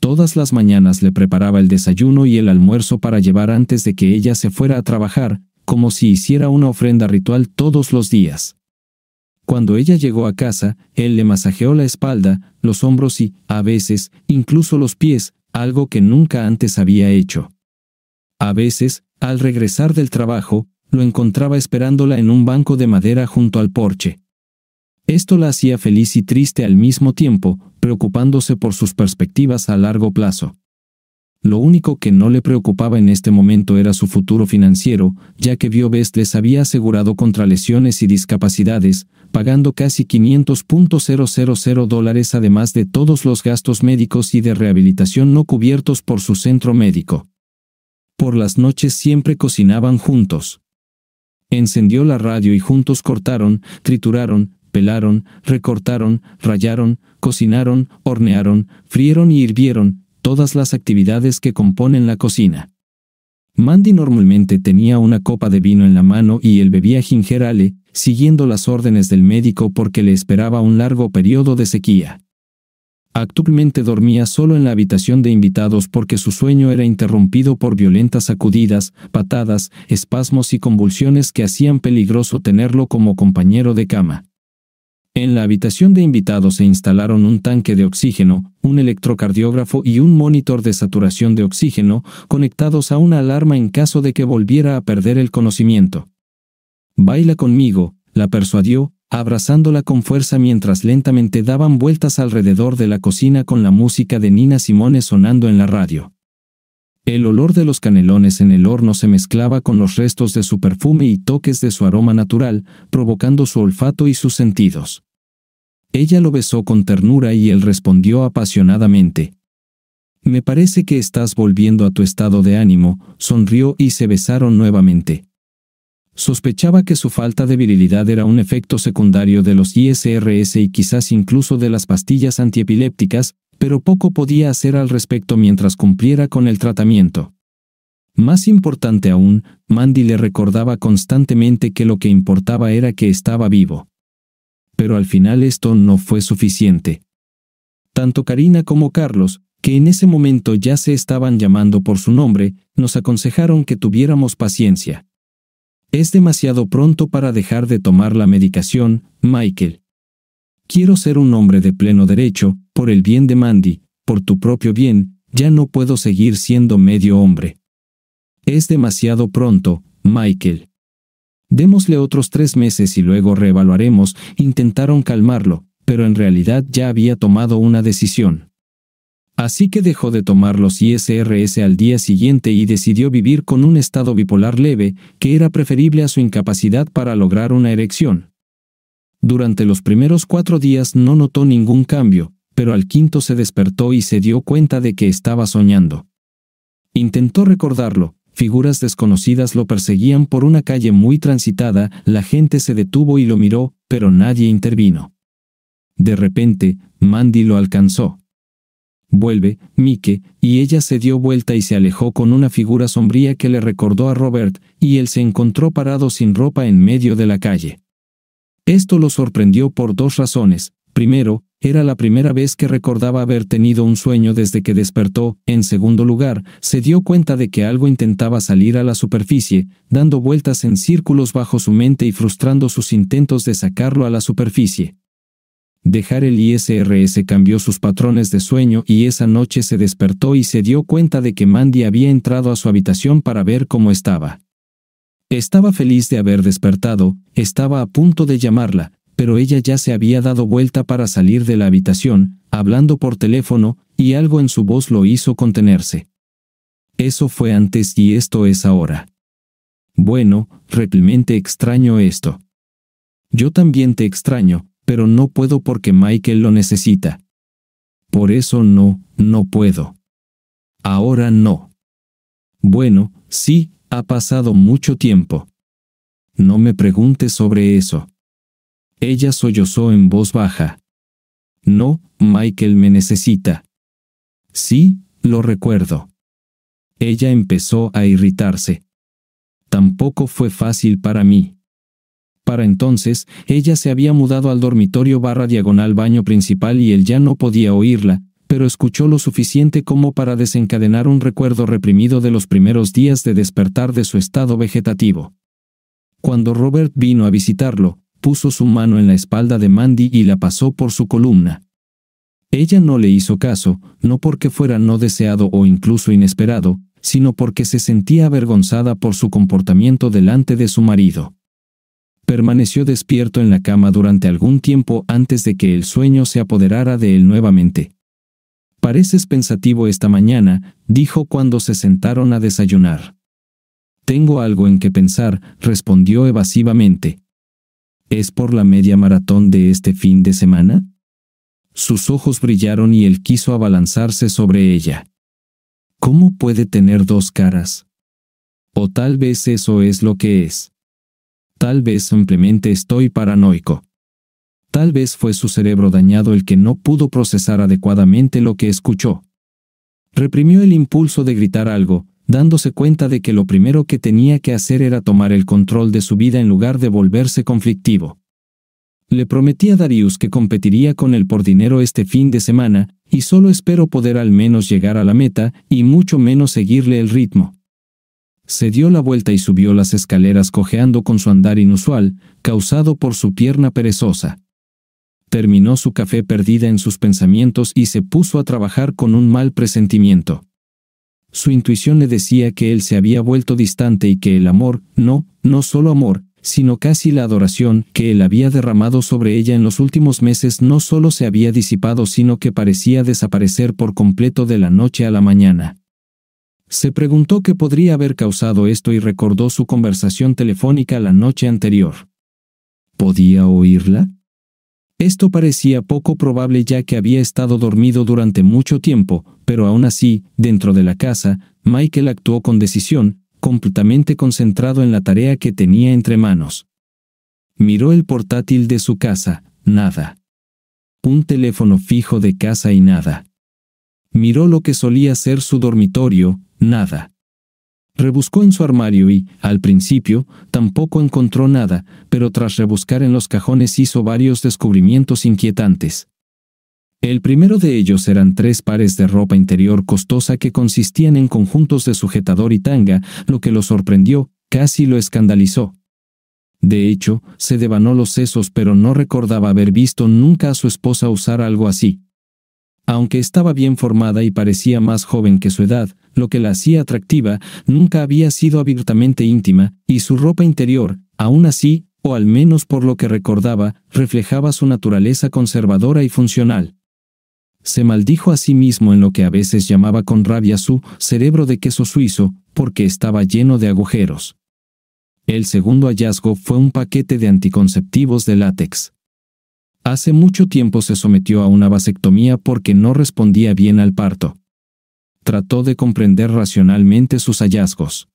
Todas las mañanas le preparaba el desayuno y el almuerzo para llevar antes de que ella se fuera a trabajar, como si hiciera una ofrenda ritual todos los días. Cuando ella llegó a casa, él le masajeó la espalda, los hombros y, a veces, incluso los pies, algo que nunca antes había hecho. A veces, al regresar del trabajo, lo encontraba esperándola en un banco de madera junto al porche. Esto la hacía feliz y triste al mismo tiempo, preocupándose por sus perspectivas a largo plazo. Lo único que no le preocupaba en este momento era su futuro financiero, ya que Biobest les había asegurado contra lesiones y discapacidades, pagando casi 500.000 dólares además de todos los gastos médicos y de rehabilitación no cubiertos por su centro médico. Por las noches siempre cocinaban juntos. Encendió la radio y juntos cortaron, trituraron, pelaron, recortaron, rayaron, cocinaron, hornearon, frieron y hirvieron, todas las actividades que componen la cocina. Mandy normalmente tenía una copa de vino en la mano y él bebía gingerale, siguiendo las órdenes del médico porque le esperaba un largo periodo de sequía. Actualmente dormía solo en la habitación de invitados porque su sueño era interrumpido por violentas sacudidas, patadas, espasmos y convulsiones que hacían peligroso tenerlo como compañero de cama. En la habitación de invitados se instalaron un tanque de oxígeno, un electrocardiógrafo y un monitor de saturación de oxígeno, conectados a una alarma en caso de que volviera a perder el conocimiento. Baila conmigo, la persuadió, abrazándola con fuerza mientras lentamente daban vueltas alrededor de la cocina con la música de Nina Simone sonando en la radio. El olor de los canelones en el horno se mezclaba con los restos de su perfume y toques de su aroma natural, provocando su olfato y sus sentidos. Ella lo besó con ternura y él respondió apasionadamente. Me parece que estás volviendo a tu estado de ánimo, sonrió y se besaron nuevamente sospechaba que su falta de virilidad era un efecto secundario de los ISRS y quizás incluso de las pastillas antiepilépticas, pero poco podía hacer al respecto mientras cumpliera con el tratamiento. Más importante aún, Mandy le recordaba constantemente que lo que importaba era que estaba vivo. Pero al final esto no fue suficiente. Tanto Karina como Carlos, que en ese momento ya se estaban llamando por su nombre, nos aconsejaron que tuviéramos paciencia. Es demasiado pronto para dejar de tomar la medicación, Michael. Quiero ser un hombre de pleno derecho, por el bien de Mandy, por tu propio bien, ya no puedo seguir siendo medio hombre. Es demasiado pronto, Michael. Démosle otros tres meses y luego reevaluaremos, intentaron calmarlo, pero en realidad ya había tomado una decisión. Así que dejó de tomar los ISRS al día siguiente y decidió vivir con un estado bipolar leve, que era preferible a su incapacidad para lograr una erección. Durante los primeros cuatro días no notó ningún cambio, pero al quinto se despertó y se dio cuenta de que estaba soñando. Intentó recordarlo, figuras desconocidas lo perseguían por una calle muy transitada, la gente se detuvo y lo miró, pero nadie intervino. De repente, Mandy lo alcanzó. Vuelve, Mike, y ella se dio vuelta y se alejó con una figura sombría que le recordó a Robert, y él se encontró parado sin ropa en medio de la calle. Esto lo sorprendió por dos razones. Primero, era la primera vez que recordaba haber tenido un sueño desde que despertó. En segundo lugar, se dio cuenta de que algo intentaba salir a la superficie, dando vueltas en círculos bajo su mente y frustrando sus intentos de sacarlo a la superficie dejar el ISRS cambió sus patrones de sueño y esa noche se despertó y se dio cuenta de que Mandy había entrado a su habitación para ver cómo estaba. Estaba feliz de haber despertado, estaba a punto de llamarla, pero ella ya se había dado vuelta para salir de la habitación, hablando por teléfono, y algo en su voz lo hizo contenerse. Eso fue antes y esto es ahora. Bueno, realmente extraño esto. Yo también te extraño, pero no puedo porque Michael lo necesita. Por eso no, no puedo. Ahora no. Bueno, sí, ha pasado mucho tiempo. No me preguntes sobre eso. Ella sollozó en voz baja. No, Michael me necesita. Sí, lo recuerdo. Ella empezó a irritarse. Tampoco fue fácil para mí. Para entonces, ella se había mudado al dormitorio barra diagonal baño principal y él ya no podía oírla, pero escuchó lo suficiente como para desencadenar un recuerdo reprimido de los primeros días de despertar de su estado vegetativo. Cuando Robert vino a visitarlo, puso su mano en la espalda de Mandy y la pasó por su columna. Ella no le hizo caso, no porque fuera no deseado o incluso inesperado, sino porque se sentía avergonzada por su comportamiento delante de su marido permaneció despierto en la cama durante algún tiempo antes de que el sueño se apoderara de él nuevamente. Pareces pensativo esta mañana, dijo cuando se sentaron a desayunar. Tengo algo en que pensar, respondió evasivamente. ¿Es por la media maratón de este fin de semana? Sus ojos brillaron y él quiso abalanzarse sobre ella. ¿Cómo puede tener dos caras? O tal vez eso es lo que es. Tal vez simplemente estoy paranoico. Tal vez fue su cerebro dañado el que no pudo procesar adecuadamente lo que escuchó. Reprimió el impulso de gritar algo, dándose cuenta de que lo primero que tenía que hacer era tomar el control de su vida en lugar de volverse conflictivo. Le prometí a Darius que competiría con él por dinero este fin de semana, y solo espero poder al menos llegar a la meta, y mucho menos seguirle el ritmo. Se dio la vuelta y subió las escaleras cojeando con su andar inusual, causado por su pierna perezosa. Terminó su café perdida en sus pensamientos y se puso a trabajar con un mal presentimiento. Su intuición le decía que él se había vuelto distante y que el amor, no, no solo amor, sino casi la adoración que él había derramado sobre ella en los últimos meses no solo se había disipado, sino que parecía desaparecer por completo de la noche a la mañana. Se preguntó qué podría haber causado esto y recordó su conversación telefónica la noche anterior. ¿Podía oírla? Esto parecía poco probable ya que había estado dormido durante mucho tiempo, pero aún así, dentro de la casa, Michael actuó con decisión, completamente concentrado en la tarea que tenía entre manos. Miró el portátil de su casa, nada. Un teléfono fijo de casa y nada. Miró lo que solía ser su dormitorio, nada. Rebuscó en su armario y, al principio, tampoco encontró nada, pero tras rebuscar en los cajones hizo varios descubrimientos inquietantes. El primero de ellos eran tres pares de ropa interior costosa que consistían en conjuntos de sujetador y tanga, lo que lo sorprendió, casi lo escandalizó. De hecho, se devanó los sesos pero no recordaba haber visto nunca a su esposa usar algo así. Aunque estaba bien formada y parecía más joven que su edad, lo que la hacía atractiva, nunca había sido abiertamente íntima, y su ropa interior, aún así, o al menos por lo que recordaba, reflejaba su naturaleza conservadora y funcional. Se maldijo a sí mismo en lo que a veces llamaba con rabia su cerebro de queso suizo, porque estaba lleno de agujeros. El segundo hallazgo fue un paquete de anticonceptivos de látex. Hace mucho tiempo se sometió a una vasectomía porque no respondía bien al parto. Trató de comprender racionalmente sus hallazgos.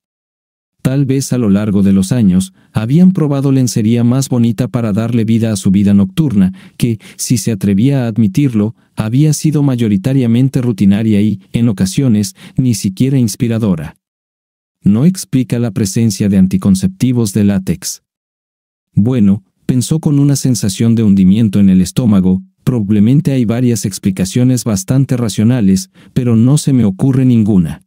Tal vez a lo largo de los años, habían probado lencería más bonita para darle vida a su vida nocturna, que, si se atrevía a admitirlo, había sido mayoritariamente rutinaria y, en ocasiones, ni siquiera inspiradora. No explica la presencia de anticonceptivos de látex. Bueno, pensó con una sensación de hundimiento en el estómago, probablemente hay varias explicaciones bastante racionales, pero no se me ocurre ninguna.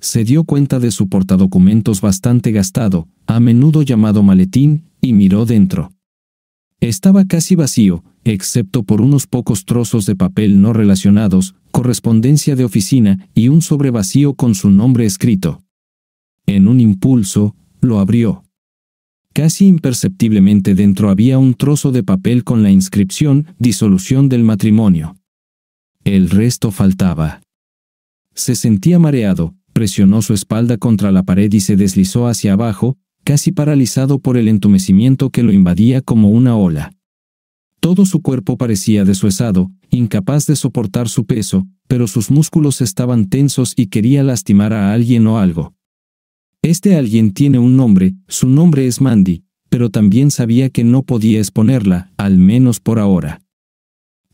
Se dio cuenta de su portadocumentos bastante gastado, a menudo llamado maletín, y miró dentro. Estaba casi vacío, excepto por unos pocos trozos de papel no relacionados, correspondencia de oficina y un sobre vacío con su nombre escrito. En un impulso, lo abrió. Casi imperceptiblemente dentro había un trozo de papel con la inscripción Disolución del matrimonio. El resto faltaba. Se sentía mareado, presionó su espalda contra la pared y se deslizó hacia abajo, casi paralizado por el entumecimiento que lo invadía como una ola. Todo su cuerpo parecía desuesado, incapaz de soportar su peso, pero sus músculos estaban tensos y quería lastimar a alguien o algo. Este alguien tiene un nombre, su nombre es Mandy, pero también sabía que no podía exponerla, al menos por ahora.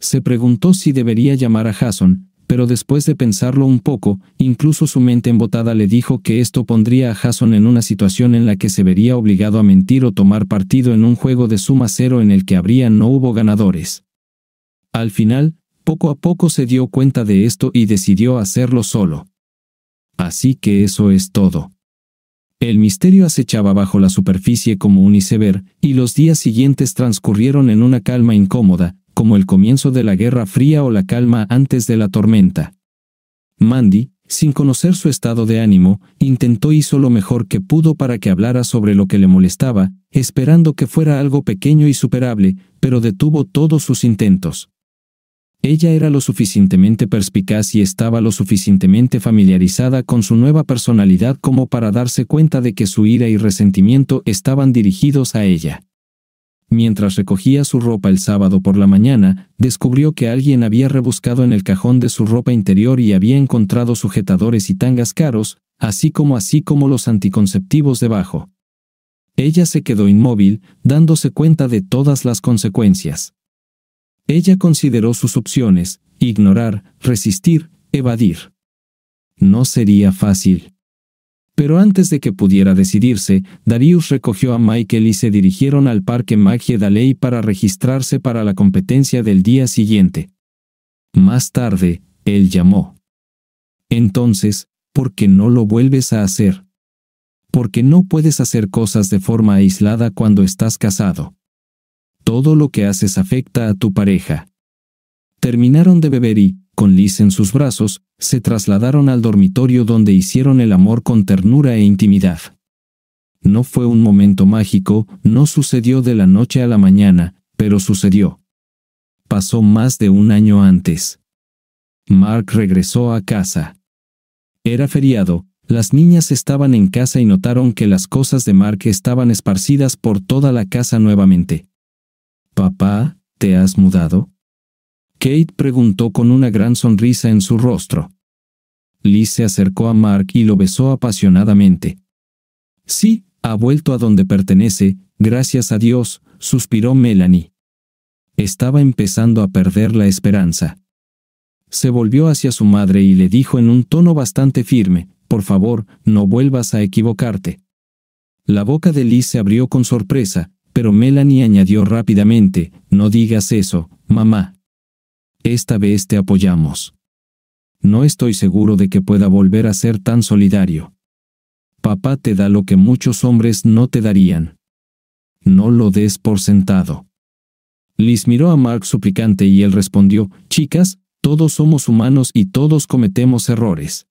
Se preguntó si debería llamar a Jason, pero después de pensarlo un poco, incluso su mente embotada le dijo que esto pondría a Jason en una situación en la que se vería obligado a mentir o tomar partido en un juego de suma cero en el que habría no hubo ganadores. Al final, poco a poco se dio cuenta de esto y decidió hacerlo solo. Así que eso es todo. El misterio acechaba bajo la superficie como un iceberg, y los días siguientes transcurrieron en una calma incómoda, como el comienzo de la Guerra Fría o la calma antes de la tormenta. Mandy, sin conocer su estado de ánimo, intentó hizo lo mejor que pudo para que hablara sobre lo que le molestaba, esperando que fuera algo pequeño y superable, pero detuvo todos sus intentos. Ella era lo suficientemente perspicaz y estaba lo suficientemente familiarizada con su nueva personalidad como para darse cuenta de que su ira y resentimiento estaban dirigidos a ella. Mientras recogía su ropa el sábado por la mañana, descubrió que alguien había rebuscado en el cajón de su ropa interior y había encontrado sujetadores y tangas caros, así como así como los anticonceptivos debajo. Ella se quedó inmóvil, dándose cuenta de todas las consecuencias. Ella consideró sus opciones, ignorar, resistir, evadir. No sería fácil. Pero antes de que pudiera decidirse, Darius recogió a Michael y se dirigieron al Parque Magie Daley para registrarse para la competencia del día siguiente. Más tarde, él llamó. Entonces, ¿por qué no lo vuelves a hacer? Porque no puedes hacer cosas de forma aislada cuando estás casado todo lo que haces afecta a tu pareja. Terminaron de beber y, con Liz en sus brazos, se trasladaron al dormitorio donde hicieron el amor con ternura e intimidad. No fue un momento mágico, no sucedió de la noche a la mañana, pero sucedió. Pasó más de un año antes. Mark regresó a casa. Era feriado, las niñas estaban en casa y notaron que las cosas de Mark estaban esparcidas por toda la casa nuevamente. Papá, ¿te has mudado? Kate preguntó con una gran sonrisa en su rostro. Liz se acercó a Mark y lo besó apasionadamente. Sí, ha vuelto a donde pertenece, gracias a Dios, suspiró Melanie. Estaba empezando a perder la esperanza. Se volvió hacia su madre y le dijo en un tono bastante firme, por favor, no vuelvas a equivocarte. La boca de Liz se abrió con sorpresa, pero Melanie añadió rápidamente, no digas eso, mamá. Esta vez te apoyamos. No estoy seguro de que pueda volver a ser tan solidario. Papá te da lo que muchos hombres no te darían. No lo des por sentado. Liz miró a Mark suplicante y él respondió, chicas, todos somos humanos y todos cometemos errores.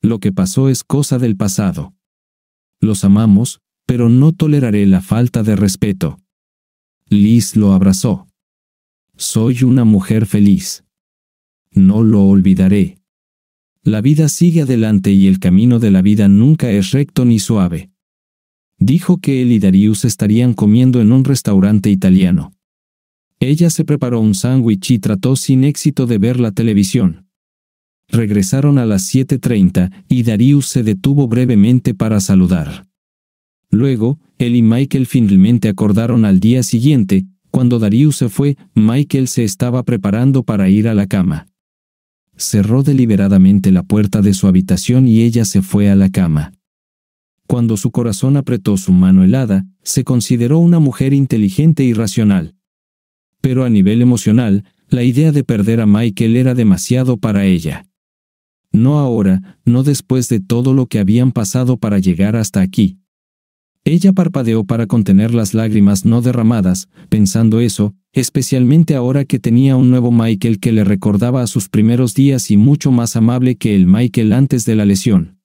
Lo que pasó es cosa del pasado. Los amamos, pero no toleraré la falta de respeto. Liz lo abrazó. Soy una mujer feliz. No lo olvidaré. La vida sigue adelante y el camino de la vida nunca es recto ni suave. Dijo que él y Darius estarían comiendo en un restaurante italiano. Ella se preparó un sándwich y trató sin éxito de ver la televisión. Regresaron a las 7.30 y Darius se detuvo brevemente para saludar. Luego, él y Michael finalmente acordaron al día siguiente, cuando Darius se fue, Michael se estaba preparando para ir a la cama. Cerró deliberadamente la puerta de su habitación y ella se fue a la cama. Cuando su corazón apretó su mano helada, se consideró una mujer inteligente y racional. Pero a nivel emocional, la idea de perder a Michael era demasiado para ella. No ahora, no después de todo lo que habían pasado para llegar hasta aquí, ella parpadeó para contener las lágrimas no derramadas, pensando eso, especialmente ahora que tenía un nuevo Michael que le recordaba a sus primeros días y mucho más amable que el Michael antes de la lesión.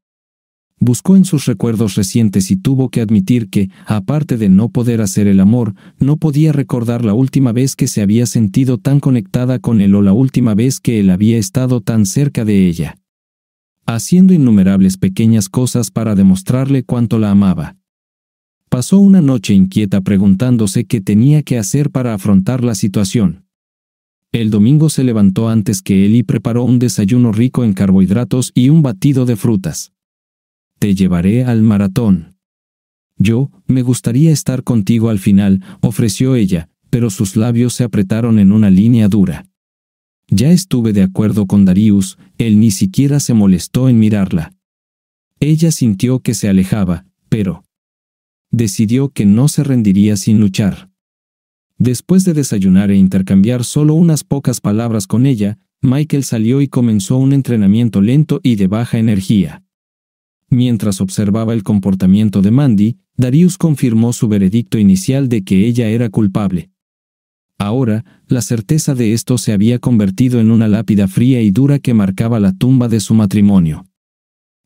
Buscó en sus recuerdos recientes y tuvo que admitir que, aparte de no poder hacer el amor, no podía recordar la última vez que se había sentido tan conectada con él o la última vez que él había estado tan cerca de ella. Haciendo innumerables pequeñas cosas para demostrarle cuánto la amaba. Pasó una noche inquieta preguntándose qué tenía que hacer para afrontar la situación. El domingo se levantó antes que él y preparó un desayuno rico en carbohidratos y un batido de frutas. Te llevaré al maratón. Yo, me gustaría estar contigo al final, ofreció ella, pero sus labios se apretaron en una línea dura. Ya estuve de acuerdo con Darius, él ni siquiera se molestó en mirarla. Ella sintió que se alejaba, pero, decidió que no se rendiría sin luchar. Después de desayunar e intercambiar solo unas pocas palabras con ella, Michael salió y comenzó un entrenamiento lento y de baja energía. Mientras observaba el comportamiento de Mandy, Darius confirmó su veredicto inicial de que ella era culpable. Ahora, la certeza de esto se había convertido en una lápida fría y dura que marcaba la tumba de su matrimonio.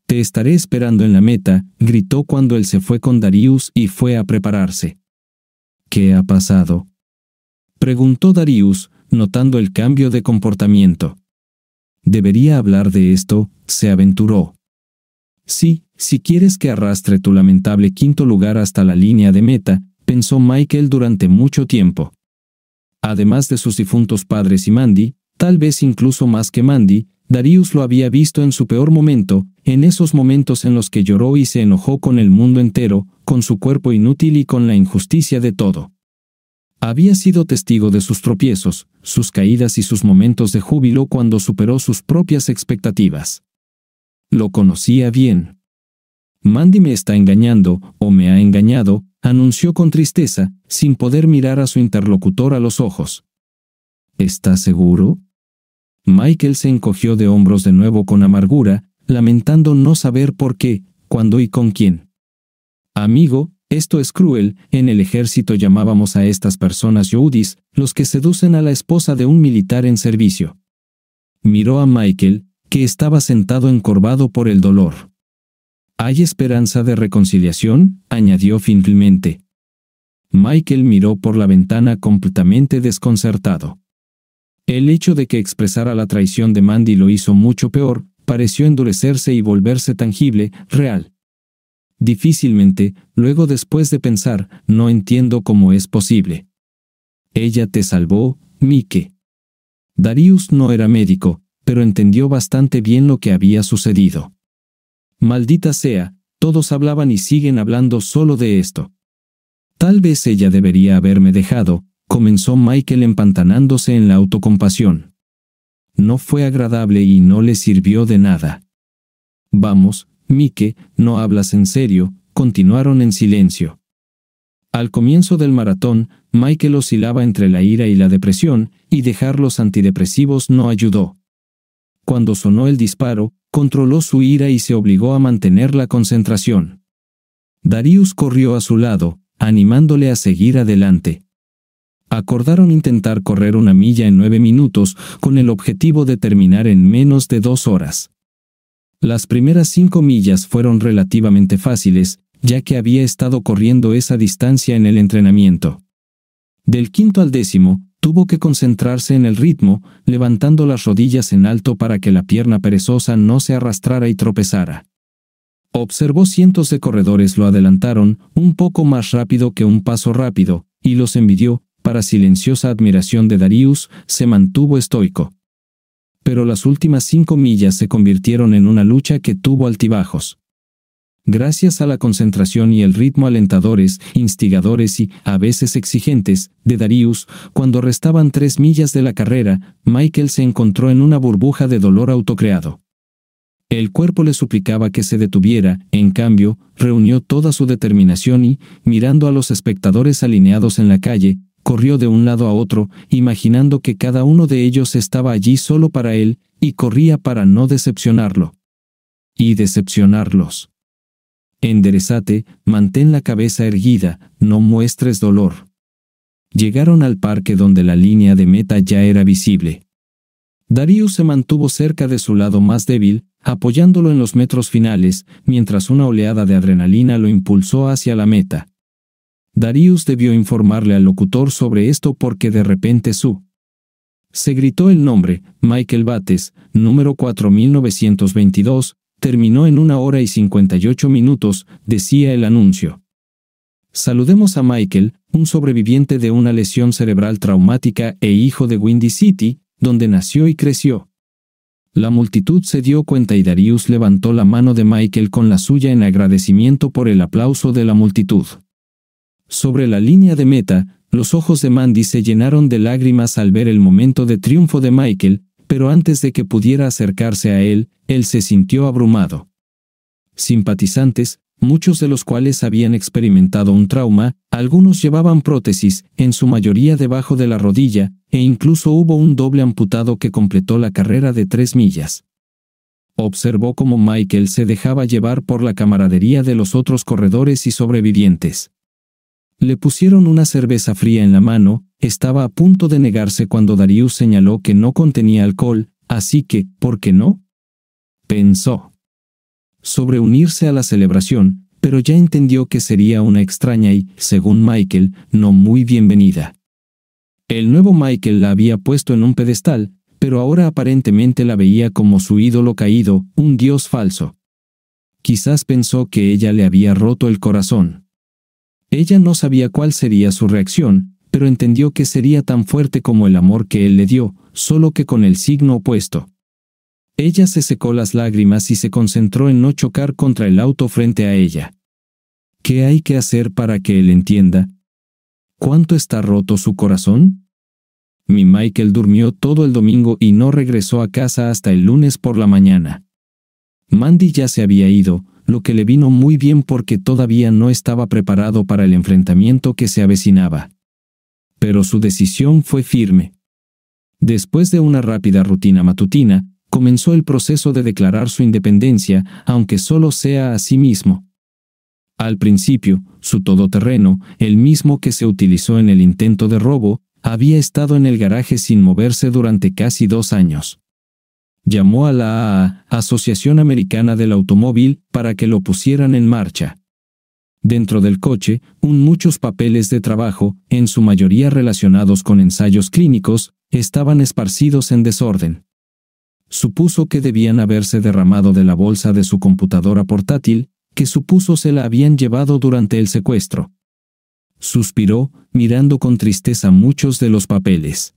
Te estaré esperando en la meta, gritó cuando él se fue con Darius y fue a prepararse. ¿Qué ha pasado? preguntó Darius, notando el cambio de comportamiento. Debería hablar de esto, se aventuró. Sí, si quieres que arrastre tu lamentable quinto lugar hasta la línea de meta, pensó Michael durante mucho tiempo. Además de sus difuntos padres y Mandy, tal vez incluso más que Mandy, Darius lo había visto en su peor momento, en esos momentos en los que lloró y se enojó con el mundo entero, con su cuerpo inútil y con la injusticia de todo. Había sido testigo de sus tropiezos, sus caídas y sus momentos de júbilo cuando superó sus propias expectativas. Lo conocía bien. Mandy me está engañando, o me ha engañado, anunció con tristeza, sin poder mirar a su interlocutor a los ojos. ¿Estás seguro? Michael se encogió de hombros de nuevo con amargura, lamentando no saber por qué, cuándo y con quién. Amigo, esto es cruel, en el ejército llamábamos a estas personas yudis, los que seducen a la esposa de un militar en servicio. Miró a Michael, que estaba sentado encorvado por el dolor. ¿Hay esperanza de reconciliación? añadió finalmente. Michael miró por la ventana completamente desconcertado. El hecho de que expresara la traición de Mandy lo hizo mucho peor, pareció endurecerse y volverse tangible, real. Difícilmente, luego después de pensar, no entiendo cómo es posible. Ella te salvó, Mike. Darius no era médico, pero entendió bastante bien lo que había sucedido. Maldita sea, todos hablaban y siguen hablando solo de esto. Tal vez ella debería haberme dejado, comenzó Michael empantanándose en la autocompasión. No fue agradable y no le sirvió de nada. Vamos, Mike, no hablas en serio, continuaron en silencio. Al comienzo del maratón, Michael oscilaba entre la ira y la depresión, y dejar los antidepresivos no ayudó. Cuando sonó el disparo, controló su ira y se obligó a mantener la concentración. Darius corrió a su lado, animándole a seguir adelante acordaron intentar correr una milla en nueve minutos con el objetivo de terminar en menos de dos horas. Las primeras cinco millas fueron relativamente fáciles, ya que había estado corriendo esa distancia en el entrenamiento. Del quinto al décimo, tuvo que concentrarse en el ritmo, levantando las rodillas en alto para que la pierna perezosa no se arrastrara y tropezara. Observó cientos de corredores lo adelantaron, un poco más rápido que un paso rápido, y los envidió, para silenciosa admiración de Darius, se mantuvo estoico. Pero las últimas cinco millas se convirtieron en una lucha que tuvo altibajos. Gracias a la concentración y el ritmo alentadores, instigadores y, a veces exigentes, de Darius, cuando restaban tres millas de la carrera, Michael se encontró en una burbuja de dolor autocreado. El cuerpo le suplicaba que se detuviera, en cambio, reunió toda su determinación y, mirando a los espectadores alineados en la calle, corrió de un lado a otro, imaginando que cada uno de ellos estaba allí solo para él, y corría para no decepcionarlo. Y decepcionarlos. Enderezate, mantén la cabeza erguida, no muestres dolor. Llegaron al parque donde la línea de meta ya era visible. Darío se mantuvo cerca de su lado más débil, apoyándolo en los metros finales, mientras una oleada de adrenalina lo impulsó hacia la meta. Darius debió informarle al locutor sobre esto porque de repente su se gritó el nombre, Michael Bates, número 4922, terminó en una hora y 58 minutos, decía el anuncio. Saludemos a Michael, un sobreviviente de una lesión cerebral traumática e hijo de Windy City, donde nació y creció. La multitud se dio cuenta y Darius levantó la mano de Michael con la suya en agradecimiento por el aplauso de la multitud. Sobre la línea de meta, los ojos de Mandy se llenaron de lágrimas al ver el momento de triunfo de Michael, pero antes de que pudiera acercarse a él, él se sintió abrumado. Simpatizantes, muchos de los cuales habían experimentado un trauma, algunos llevaban prótesis, en su mayoría debajo de la rodilla, e incluso hubo un doble amputado que completó la carrera de tres millas. Observó cómo Michael se dejaba llevar por la camaradería de los otros corredores y sobrevivientes. Le pusieron una cerveza fría en la mano, estaba a punto de negarse cuando Darius señaló que no contenía alcohol, así que, ¿por qué no? Pensó. Sobre unirse a la celebración, pero ya entendió que sería una extraña y, según Michael, no muy bienvenida. El nuevo Michael la había puesto en un pedestal, pero ahora aparentemente la veía como su ídolo caído, un dios falso. Quizás pensó que ella le había roto el corazón. Ella no sabía cuál sería su reacción, pero entendió que sería tan fuerte como el amor que él le dio, solo que con el signo opuesto. Ella se secó las lágrimas y se concentró en no chocar contra el auto frente a ella. ¿Qué hay que hacer para que él entienda? ¿Cuánto está roto su corazón? Mi Michael durmió todo el domingo y no regresó a casa hasta el lunes por la mañana. Mandy ya se había ido, lo que le vino muy bien porque todavía no estaba preparado para el enfrentamiento que se avecinaba. Pero su decisión fue firme. Después de una rápida rutina matutina, comenzó el proceso de declarar su independencia, aunque solo sea a sí mismo. Al principio, su todoterreno, el mismo que se utilizó en el intento de robo, había estado en el garaje sin moverse durante casi dos años llamó a la AA, Asociación Americana del Automóvil, para que lo pusieran en marcha. Dentro del coche, un muchos papeles de trabajo, en su mayoría relacionados con ensayos clínicos, estaban esparcidos en desorden. Supuso que debían haberse derramado de la bolsa de su computadora portátil, que supuso se la habían llevado durante el secuestro. Suspiró, mirando con tristeza muchos de los papeles.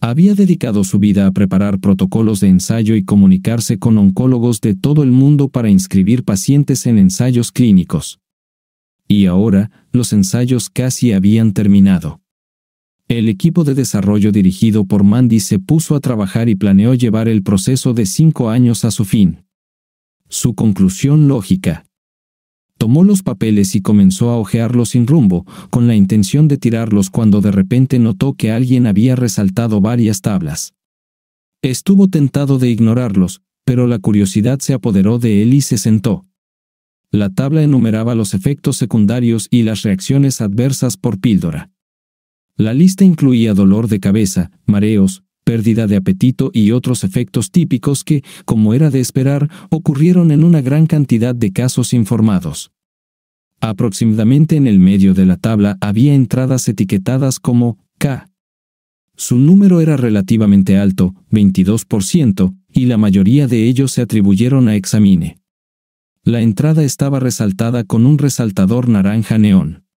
Había dedicado su vida a preparar protocolos de ensayo y comunicarse con oncólogos de todo el mundo para inscribir pacientes en ensayos clínicos. Y ahora, los ensayos casi habían terminado. El equipo de desarrollo dirigido por Mandy se puso a trabajar y planeó llevar el proceso de cinco años a su fin. Su conclusión lógica, Tomó los papeles y comenzó a hojearlos sin rumbo, con la intención de tirarlos cuando de repente notó que alguien había resaltado varias tablas. Estuvo tentado de ignorarlos, pero la curiosidad se apoderó de él y se sentó. La tabla enumeraba los efectos secundarios y las reacciones adversas por píldora. La lista incluía dolor de cabeza, mareos, pérdida de apetito y otros efectos típicos que, como era de esperar, ocurrieron en una gran cantidad de casos informados. Aproximadamente en el medio de la tabla había entradas etiquetadas como K. Su número era relativamente alto, 22%, y la mayoría de ellos se atribuyeron a examine. La entrada estaba resaltada con un resaltador naranja neón.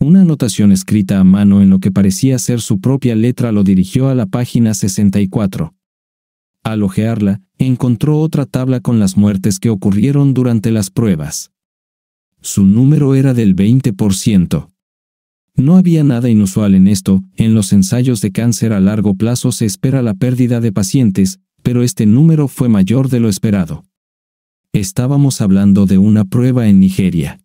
Una anotación escrita a mano en lo que parecía ser su propia letra lo dirigió a la página 64. Al ojearla, encontró otra tabla con las muertes que ocurrieron durante las pruebas. Su número era del 20%. No había nada inusual en esto, en los ensayos de cáncer a largo plazo se espera la pérdida de pacientes, pero este número fue mayor de lo esperado. Estábamos hablando de una prueba en Nigeria.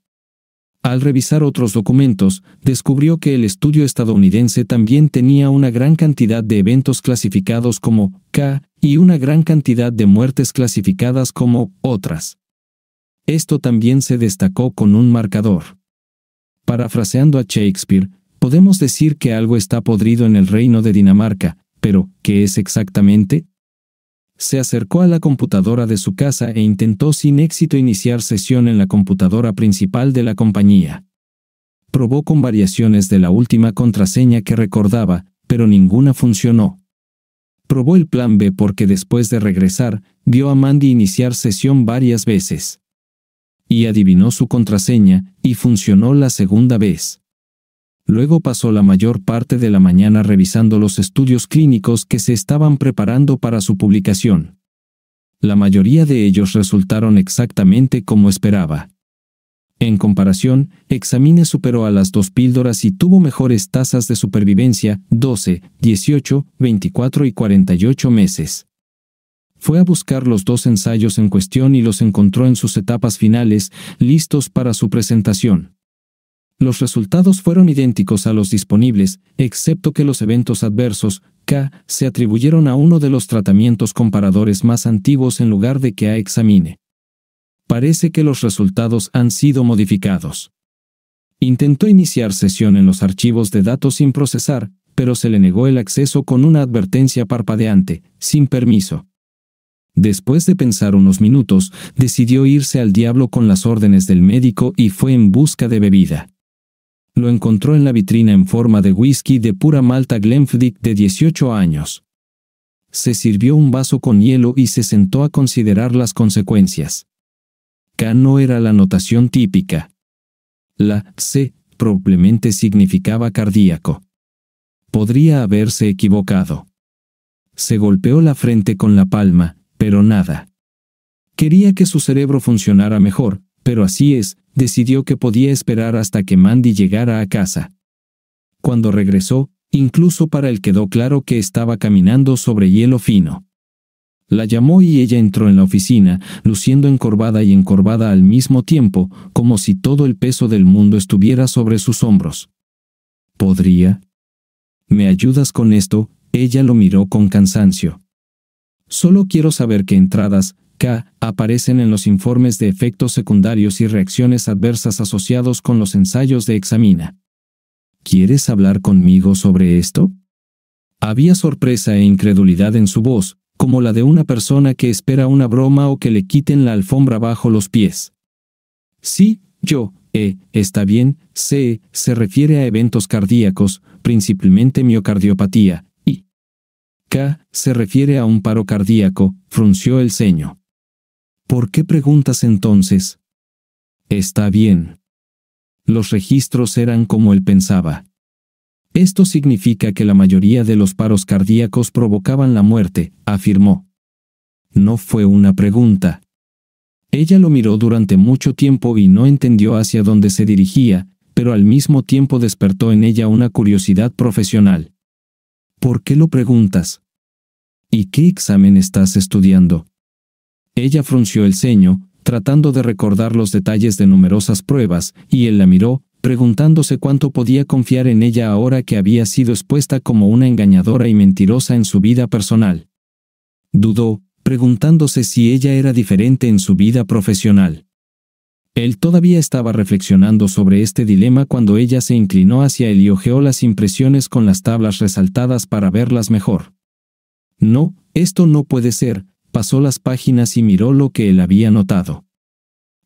Al revisar otros documentos, descubrió que el estudio estadounidense también tenía una gran cantidad de eventos clasificados como K y una gran cantidad de muertes clasificadas como otras. Esto también se destacó con un marcador. Parafraseando a Shakespeare, podemos decir que algo está podrido en el reino de Dinamarca, pero ¿qué es exactamente? Se acercó a la computadora de su casa e intentó sin éxito iniciar sesión en la computadora principal de la compañía. Probó con variaciones de la última contraseña que recordaba, pero ninguna funcionó. Probó el plan B porque después de regresar, vio a Mandy iniciar sesión varias veces. Y adivinó su contraseña, y funcionó la segunda vez. Luego pasó la mayor parte de la mañana revisando los estudios clínicos que se estaban preparando para su publicación. La mayoría de ellos resultaron exactamente como esperaba. En comparación, Examine superó a las dos píldoras y tuvo mejores tasas de supervivencia, 12, 18, 24 y 48 meses. Fue a buscar los dos ensayos en cuestión y los encontró en sus etapas finales, listos para su presentación. Los resultados fueron idénticos a los disponibles, excepto que los eventos adversos, K, se atribuyeron a uno de los tratamientos comparadores más antiguos en lugar de que A examine. Parece que los resultados han sido modificados. Intentó iniciar sesión en los archivos de datos sin procesar, pero se le negó el acceso con una advertencia parpadeante, sin permiso. Después de pensar unos minutos, decidió irse al diablo con las órdenes del médico y fue en busca de bebida lo encontró en la vitrina en forma de whisky de pura malta Glenfiddich de 18 años. Se sirvió un vaso con hielo y se sentó a considerar las consecuencias. K no era la notación típica. La C probablemente significaba cardíaco. Podría haberse equivocado. Se golpeó la frente con la palma, pero nada. Quería que su cerebro funcionara mejor, pero así es, decidió que podía esperar hasta que Mandy llegara a casa. Cuando regresó, incluso para él quedó claro que estaba caminando sobre hielo fino. La llamó y ella entró en la oficina, luciendo encorvada y encorvada al mismo tiempo, como si todo el peso del mundo estuviera sobre sus hombros. ¿Podría? ¿Me ayudas con esto? Ella lo miró con cansancio. Solo quiero saber qué entradas, K aparecen en los informes de efectos secundarios y reacciones adversas asociados con los ensayos de examina. ¿Quieres hablar conmigo sobre esto? Había sorpresa e incredulidad en su voz, como la de una persona que espera una broma o que le quiten la alfombra bajo los pies. Sí, yo, E, está bien, C, se refiere a eventos cardíacos, principalmente miocardiopatía, y K, se refiere a un paro cardíaco, frunció el ceño. ¿Por qué preguntas entonces? Está bien. Los registros eran como él pensaba. Esto significa que la mayoría de los paros cardíacos provocaban la muerte, afirmó. No fue una pregunta. Ella lo miró durante mucho tiempo y no entendió hacia dónde se dirigía, pero al mismo tiempo despertó en ella una curiosidad profesional. ¿Por qué lo preguntas? ¿Y qué examen estás estudiando? Ella frunció el ceño, tratando de recordar los detalles de numerosas pruebas, y él la miró, preguntándose cuánto podía confiar en ella ahora que había sido expuesta como una engañadora y mentirosa en su vida personal. Dudó, preguntándose si ella era diferente en su vida profesional. Él todavía estaba reflexionando sobre este dilema cuando ella se inclinó hacia él y ojeó las impresiones con las tablas resaltadas para verlas mejor. No, esto no puede ser, pasó las páginas y miró lo que él había notado.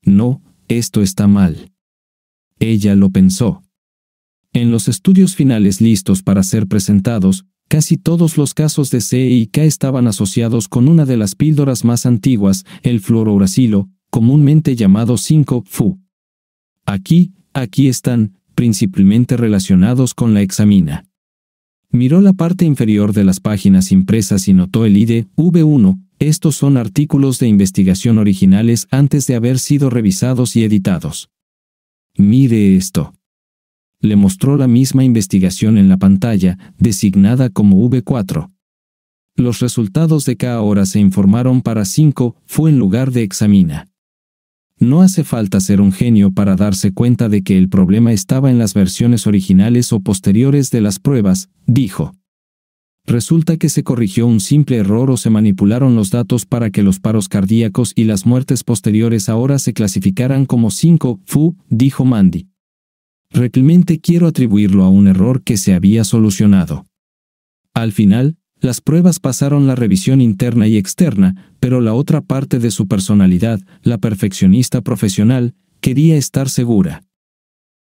No, esto está mal. Ella lo pensó. En los estudios finales listos para ser presentados, casi todos los casos de C y K estaban asociados con una de las píldoras más antiguas, el fluorouracilo, comúnmente llamado 5-FU. Aquí, aquí están, principalmente relacionados con la examina. Miró la parte inferior de las páginas impresas y notó el ID V1, estos son artículos de investigación originales antes de haber sido revisados y editados. Mire esto. Le mostró la misma investigación en la pantalla, designada como V4. Los resultados de cada hora se informaron para 5, fue en lugar de examina. No hace falta ser un genio para darse cuenta de que el problema estaba en las versiones originales o posteriores de las pruebas, dijo resulta que se corrigió un simple error o se manipularon los datos para que los paros cardíacos y las muertes posteriores ahora se clasificaran como 5 FU, dijo Mandy. Realmente quiero atribuirlo a un error que se había solucionado. Al final, las pruebas pasaron la revisión interna y externa, pero la otra parte de su personalidad, la perfeccionista profesional, quería estar segura.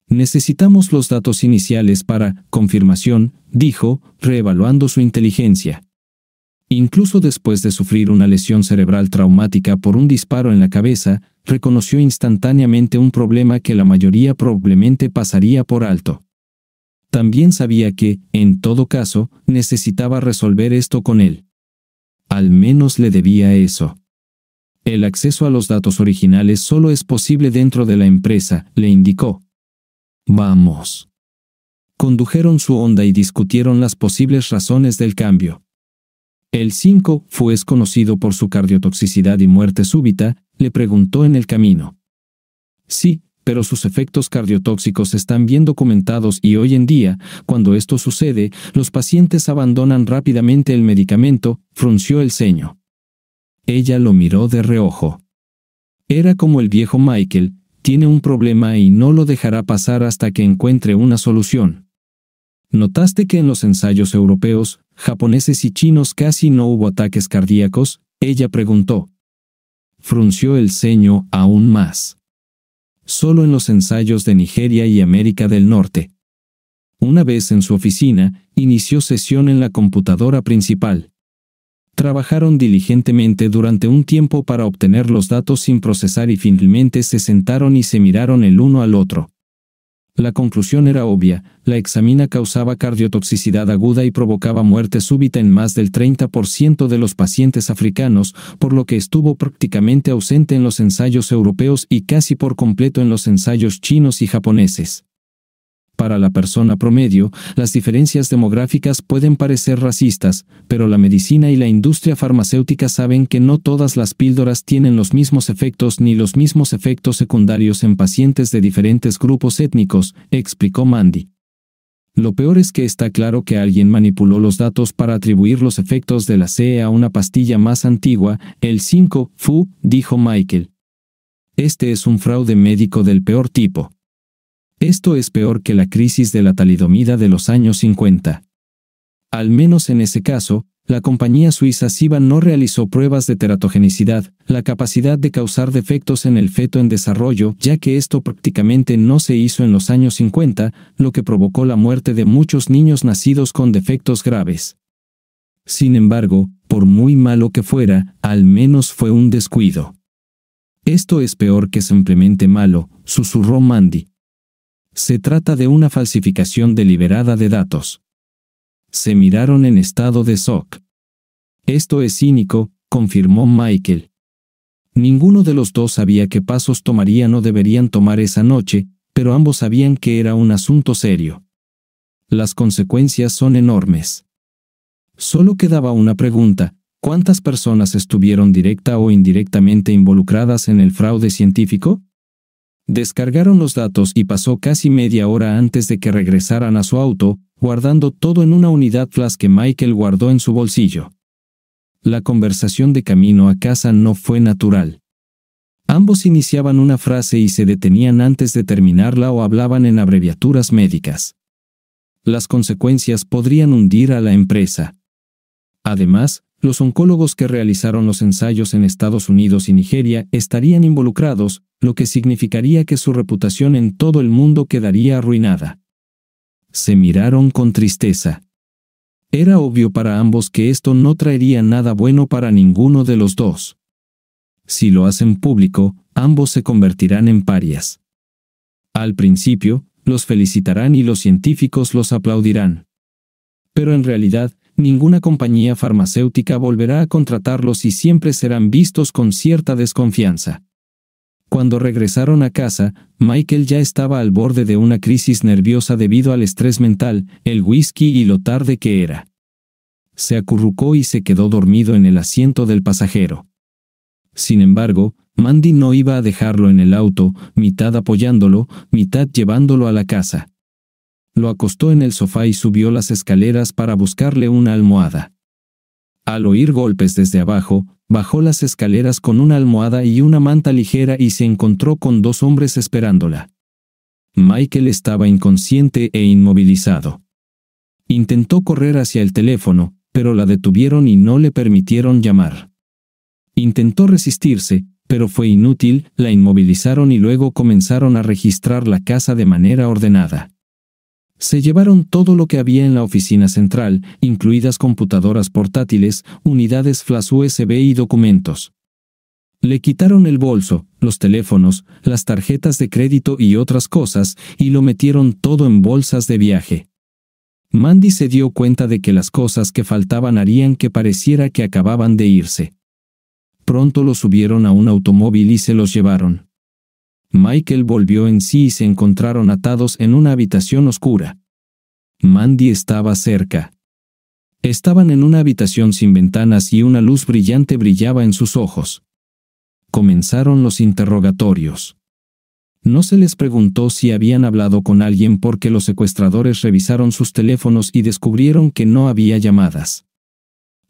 Necesitamos los datos iniciales para confirmación, dijo, reevaluando su inteligencia. Incluso después de sufrir una lesión cerebral traumática por un disparo en la cabeza, reconoció instantáneamente un problema que la mayoría probablemente pasaría por alto. También sabía que, en todo caso, necesitaba resolver esto con él. Al menos le debía eso. El acceso a los datos originales solo es posible dentro de la empresa, le indicó. Vamos. Condujeron su onda y discutieron las posibles razones del cambio. El 5 fue desconocido conocido por su cardiotoxicidad y muerte súbita, le preguntó en el camino. Sí, pero sus efectos cardiotóxicos están bien documentados y hoy en día, cuando esto sucede, los pacientes abandonan rápidamente el medicamento, frunció el ceño. Ella lo miró de reojo. Era como el viejo Michael, tiene un problema y no lo dejará pasar hasta que encuentre una solución. ¿Notaste que en los ensayos europeos, japoneses y chinos casi no hubo ataques cardíacos? Ella preguntó. Frunció el ceño aún más. Solo en los ensayos de Nigeria y América del Norte. Una vez en su oficina, inició sesión en la computadora principal trabajaron diligentemente durante un tiempo para obtener los datos sin procesar y finalmente se sentaron y se miraron el uno al otro. La conclusión era obvia, la examina causaba cardiotoxicidad aguda y provocaba muerte súbita en más del 30% de los pacientes africanos, por lo que estuvo prácticamente ausente en los ensayos europeos y casi por completo en los ensayos chinos y japoneses. Para la persona promedio, las diferencias demográficas pueden parecer racistas, pero la medicina y la industria farmacéutica saben que no todas las píldoras tienen los mismos efectos ni los mismos efectos secundarios en pacientes de diferentes grupos étnicos, explicó Mandy. Lo peor es que está claro que alguien manipuló los datos para atribuir los efectos de la CE a una pastilla más antigua, el 5-FU, dijo Michael. Este es un fraude médico del peor tipo. Esto es peor que la crisis de la talidomida de los años 50. Al menos en ese caso, la compañía suiza SIBA no realizó pruebas de teratogenicidad, la capacidad de causar defectos en el feto en desarrollo, ya que esto prácticamente no se hizo en los años 50, lo que provocó la muerte de muchos niños nacidos con defectos graves. Sin embargo, por muy malo que fuera, al menos fue un descuido. Esto es peor que simplemente malo, susurró Mandy. Se trata de una falsificación deliberada de datos. Se miraron en estado de shock. Esto es cínico, confirmó Michael. Ninguno de los dos sabía qué pasos tomarían o deberían tomar esa noche, pero ambos sabían que era un asunto serio. Las consecuencias son enormes. Solo quedaba una pregunta, ¿cuántas personas estuvieron directa o indirectamente involucradas en el fraude científico? Descargaron los datos y pasó casi media hora antes de que regresaran a su auto, guardando todo en una unidad flash que Michael guardó en su bolsillo. La conversación de camino a casa no fue natural. Ambos iniciaban una frase y se detenían antes de terminarla o hablaban en abreviaturas médicas. Las consecuencias podrían hundir a la empresa. Además, los oncólogos que realizaron los ensayos en Estados Unidos y Nigeria estarían involucrados, lo que significaría que su reputación en todo el mundo quedaría arruinada. Se miraron con tristeza. Era obvio para ambos que esto no traería nada bueno para ninguno de los dos. Si lo hacen público, ambos se convertirán en parias. Al principio, los felicitarán y los científicos los aplaudirán. Pero en realidad, ninguna compañía farmacéutica volverá a contratarlos y siempre serán vistos con cierta desconfianza. Cuando regresaron a casa, Michael ya estaba al borde de una crisis nerviosa debido al estrés mental, el whisky y lo tarde que era. Se acurrucó y se quedó dormido en el asiento del pasajero. Sin embargo, Mandy no iba a dejarlo en el auto, mitad apoyándolo, mitad llevándolo a la casa. Lo acostó en el sofá y subió las escaleras para buscarle una almohada. Al oír golpes desde abajo, Bajó las escaleras con una almohada y una manta ligera y se encontró con dos hombres esperándola. Michael estaba inconsciente e inmovilizado. Intentó correr hacia el teléfono, pero la detuvieron y no le permitieron llamar. Intentó resistirse, pero fue inútil, la inmovilizaron y luego comenzaron a registrar la casa de manera ordenada. Se llevaron todo lo que había en la oficina central, incluidas computadoras portátiles, unidades flash USB y documentos. Le quitaron el bolso, los teléfonos, las tarjetas de crédito y otras cosas, y lo metieron todo en bolsas de viaje. Mandy se dio cuenta de que las cosas que faltaban harían que pareciera que acababan de irse. Pronto lo subieron a un automóvil y se los llevaron. Michael volvió en sí y se encontraron atados en una habitación oscura. Mandy estaba cerca. Estaban en una habitación sin ventanas y una luz brillante brillaba en sus ojos. Comenzaron los interrogatorios. No se les preguntó si habían hablado con alguien porque los secuestradores revisaron sus teléfonos y descubrieron que no había llamadas.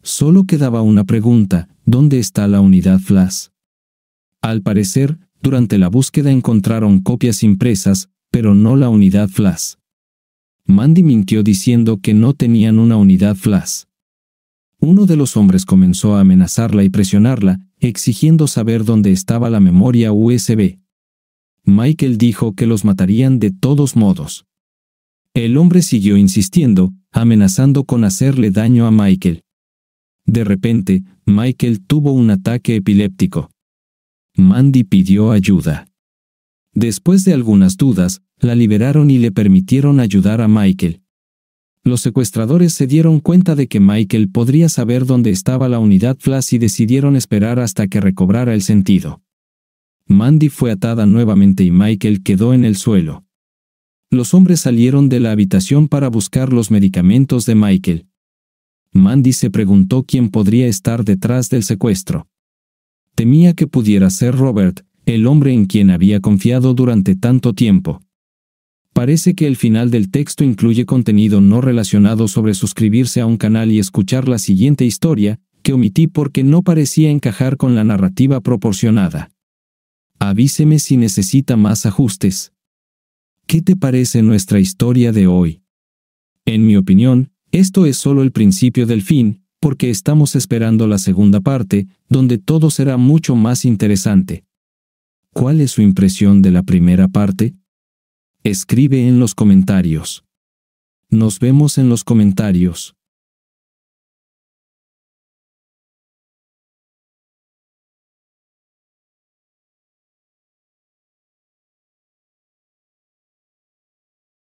Solo quedaba una pregunta, ¿dónde está la unidad Flash? Al parecer, durante la búsqueda encontraron copias impresas, pero no la unidad flash. Mandy mintió diciendo que no tenían una unidad flash. Uno de los hombres comenzó a amenazarla y presionarla, exigiendo saber dónde estaba la memoria USB. Michael dijo que los matarían de todos modos. El hombre siguió insistiendo, amenazando con hacerle daño a Michael. De repente, Michael tuvo un ataque epiléptico. Mandy pidió ayuda. Después de algunas dudas, la liberaron y le permitieron ayudar a Michael. Los secuestradores se dieron cuenta de que Michael podría saber dónde estaba la unidad Flash y decidieron esperar hasta que recobrara el sentido. Mandy fue atada nuevamente y Michael quedó en el suelo. Los hombres salieron de la habitación para buscar los medicamentos de Michael. Mandy se preguntó quién podría estar detrás del secuestro temía que pudiera ser Robert, el hombre en quien había confiado durante tanto tiempo. Parece que el final del texto incluye contenido no relacionado sobre suscribirse a un canal y escuchar la siguiente historia, que omití porque no parecía encajar con la narrativa proporcionada. Avíseme si necesita más ajustes. ¿Qué te parece nuestra historia de hoy? En mi opinión, esto es solo el principio del fin, porque estamos esperando la segunda parte, donde todo será mucho más interesante. ¿Cuál es su impresión de la primera parte? Escribe en los comentarios. Nos vemos en los comentarios.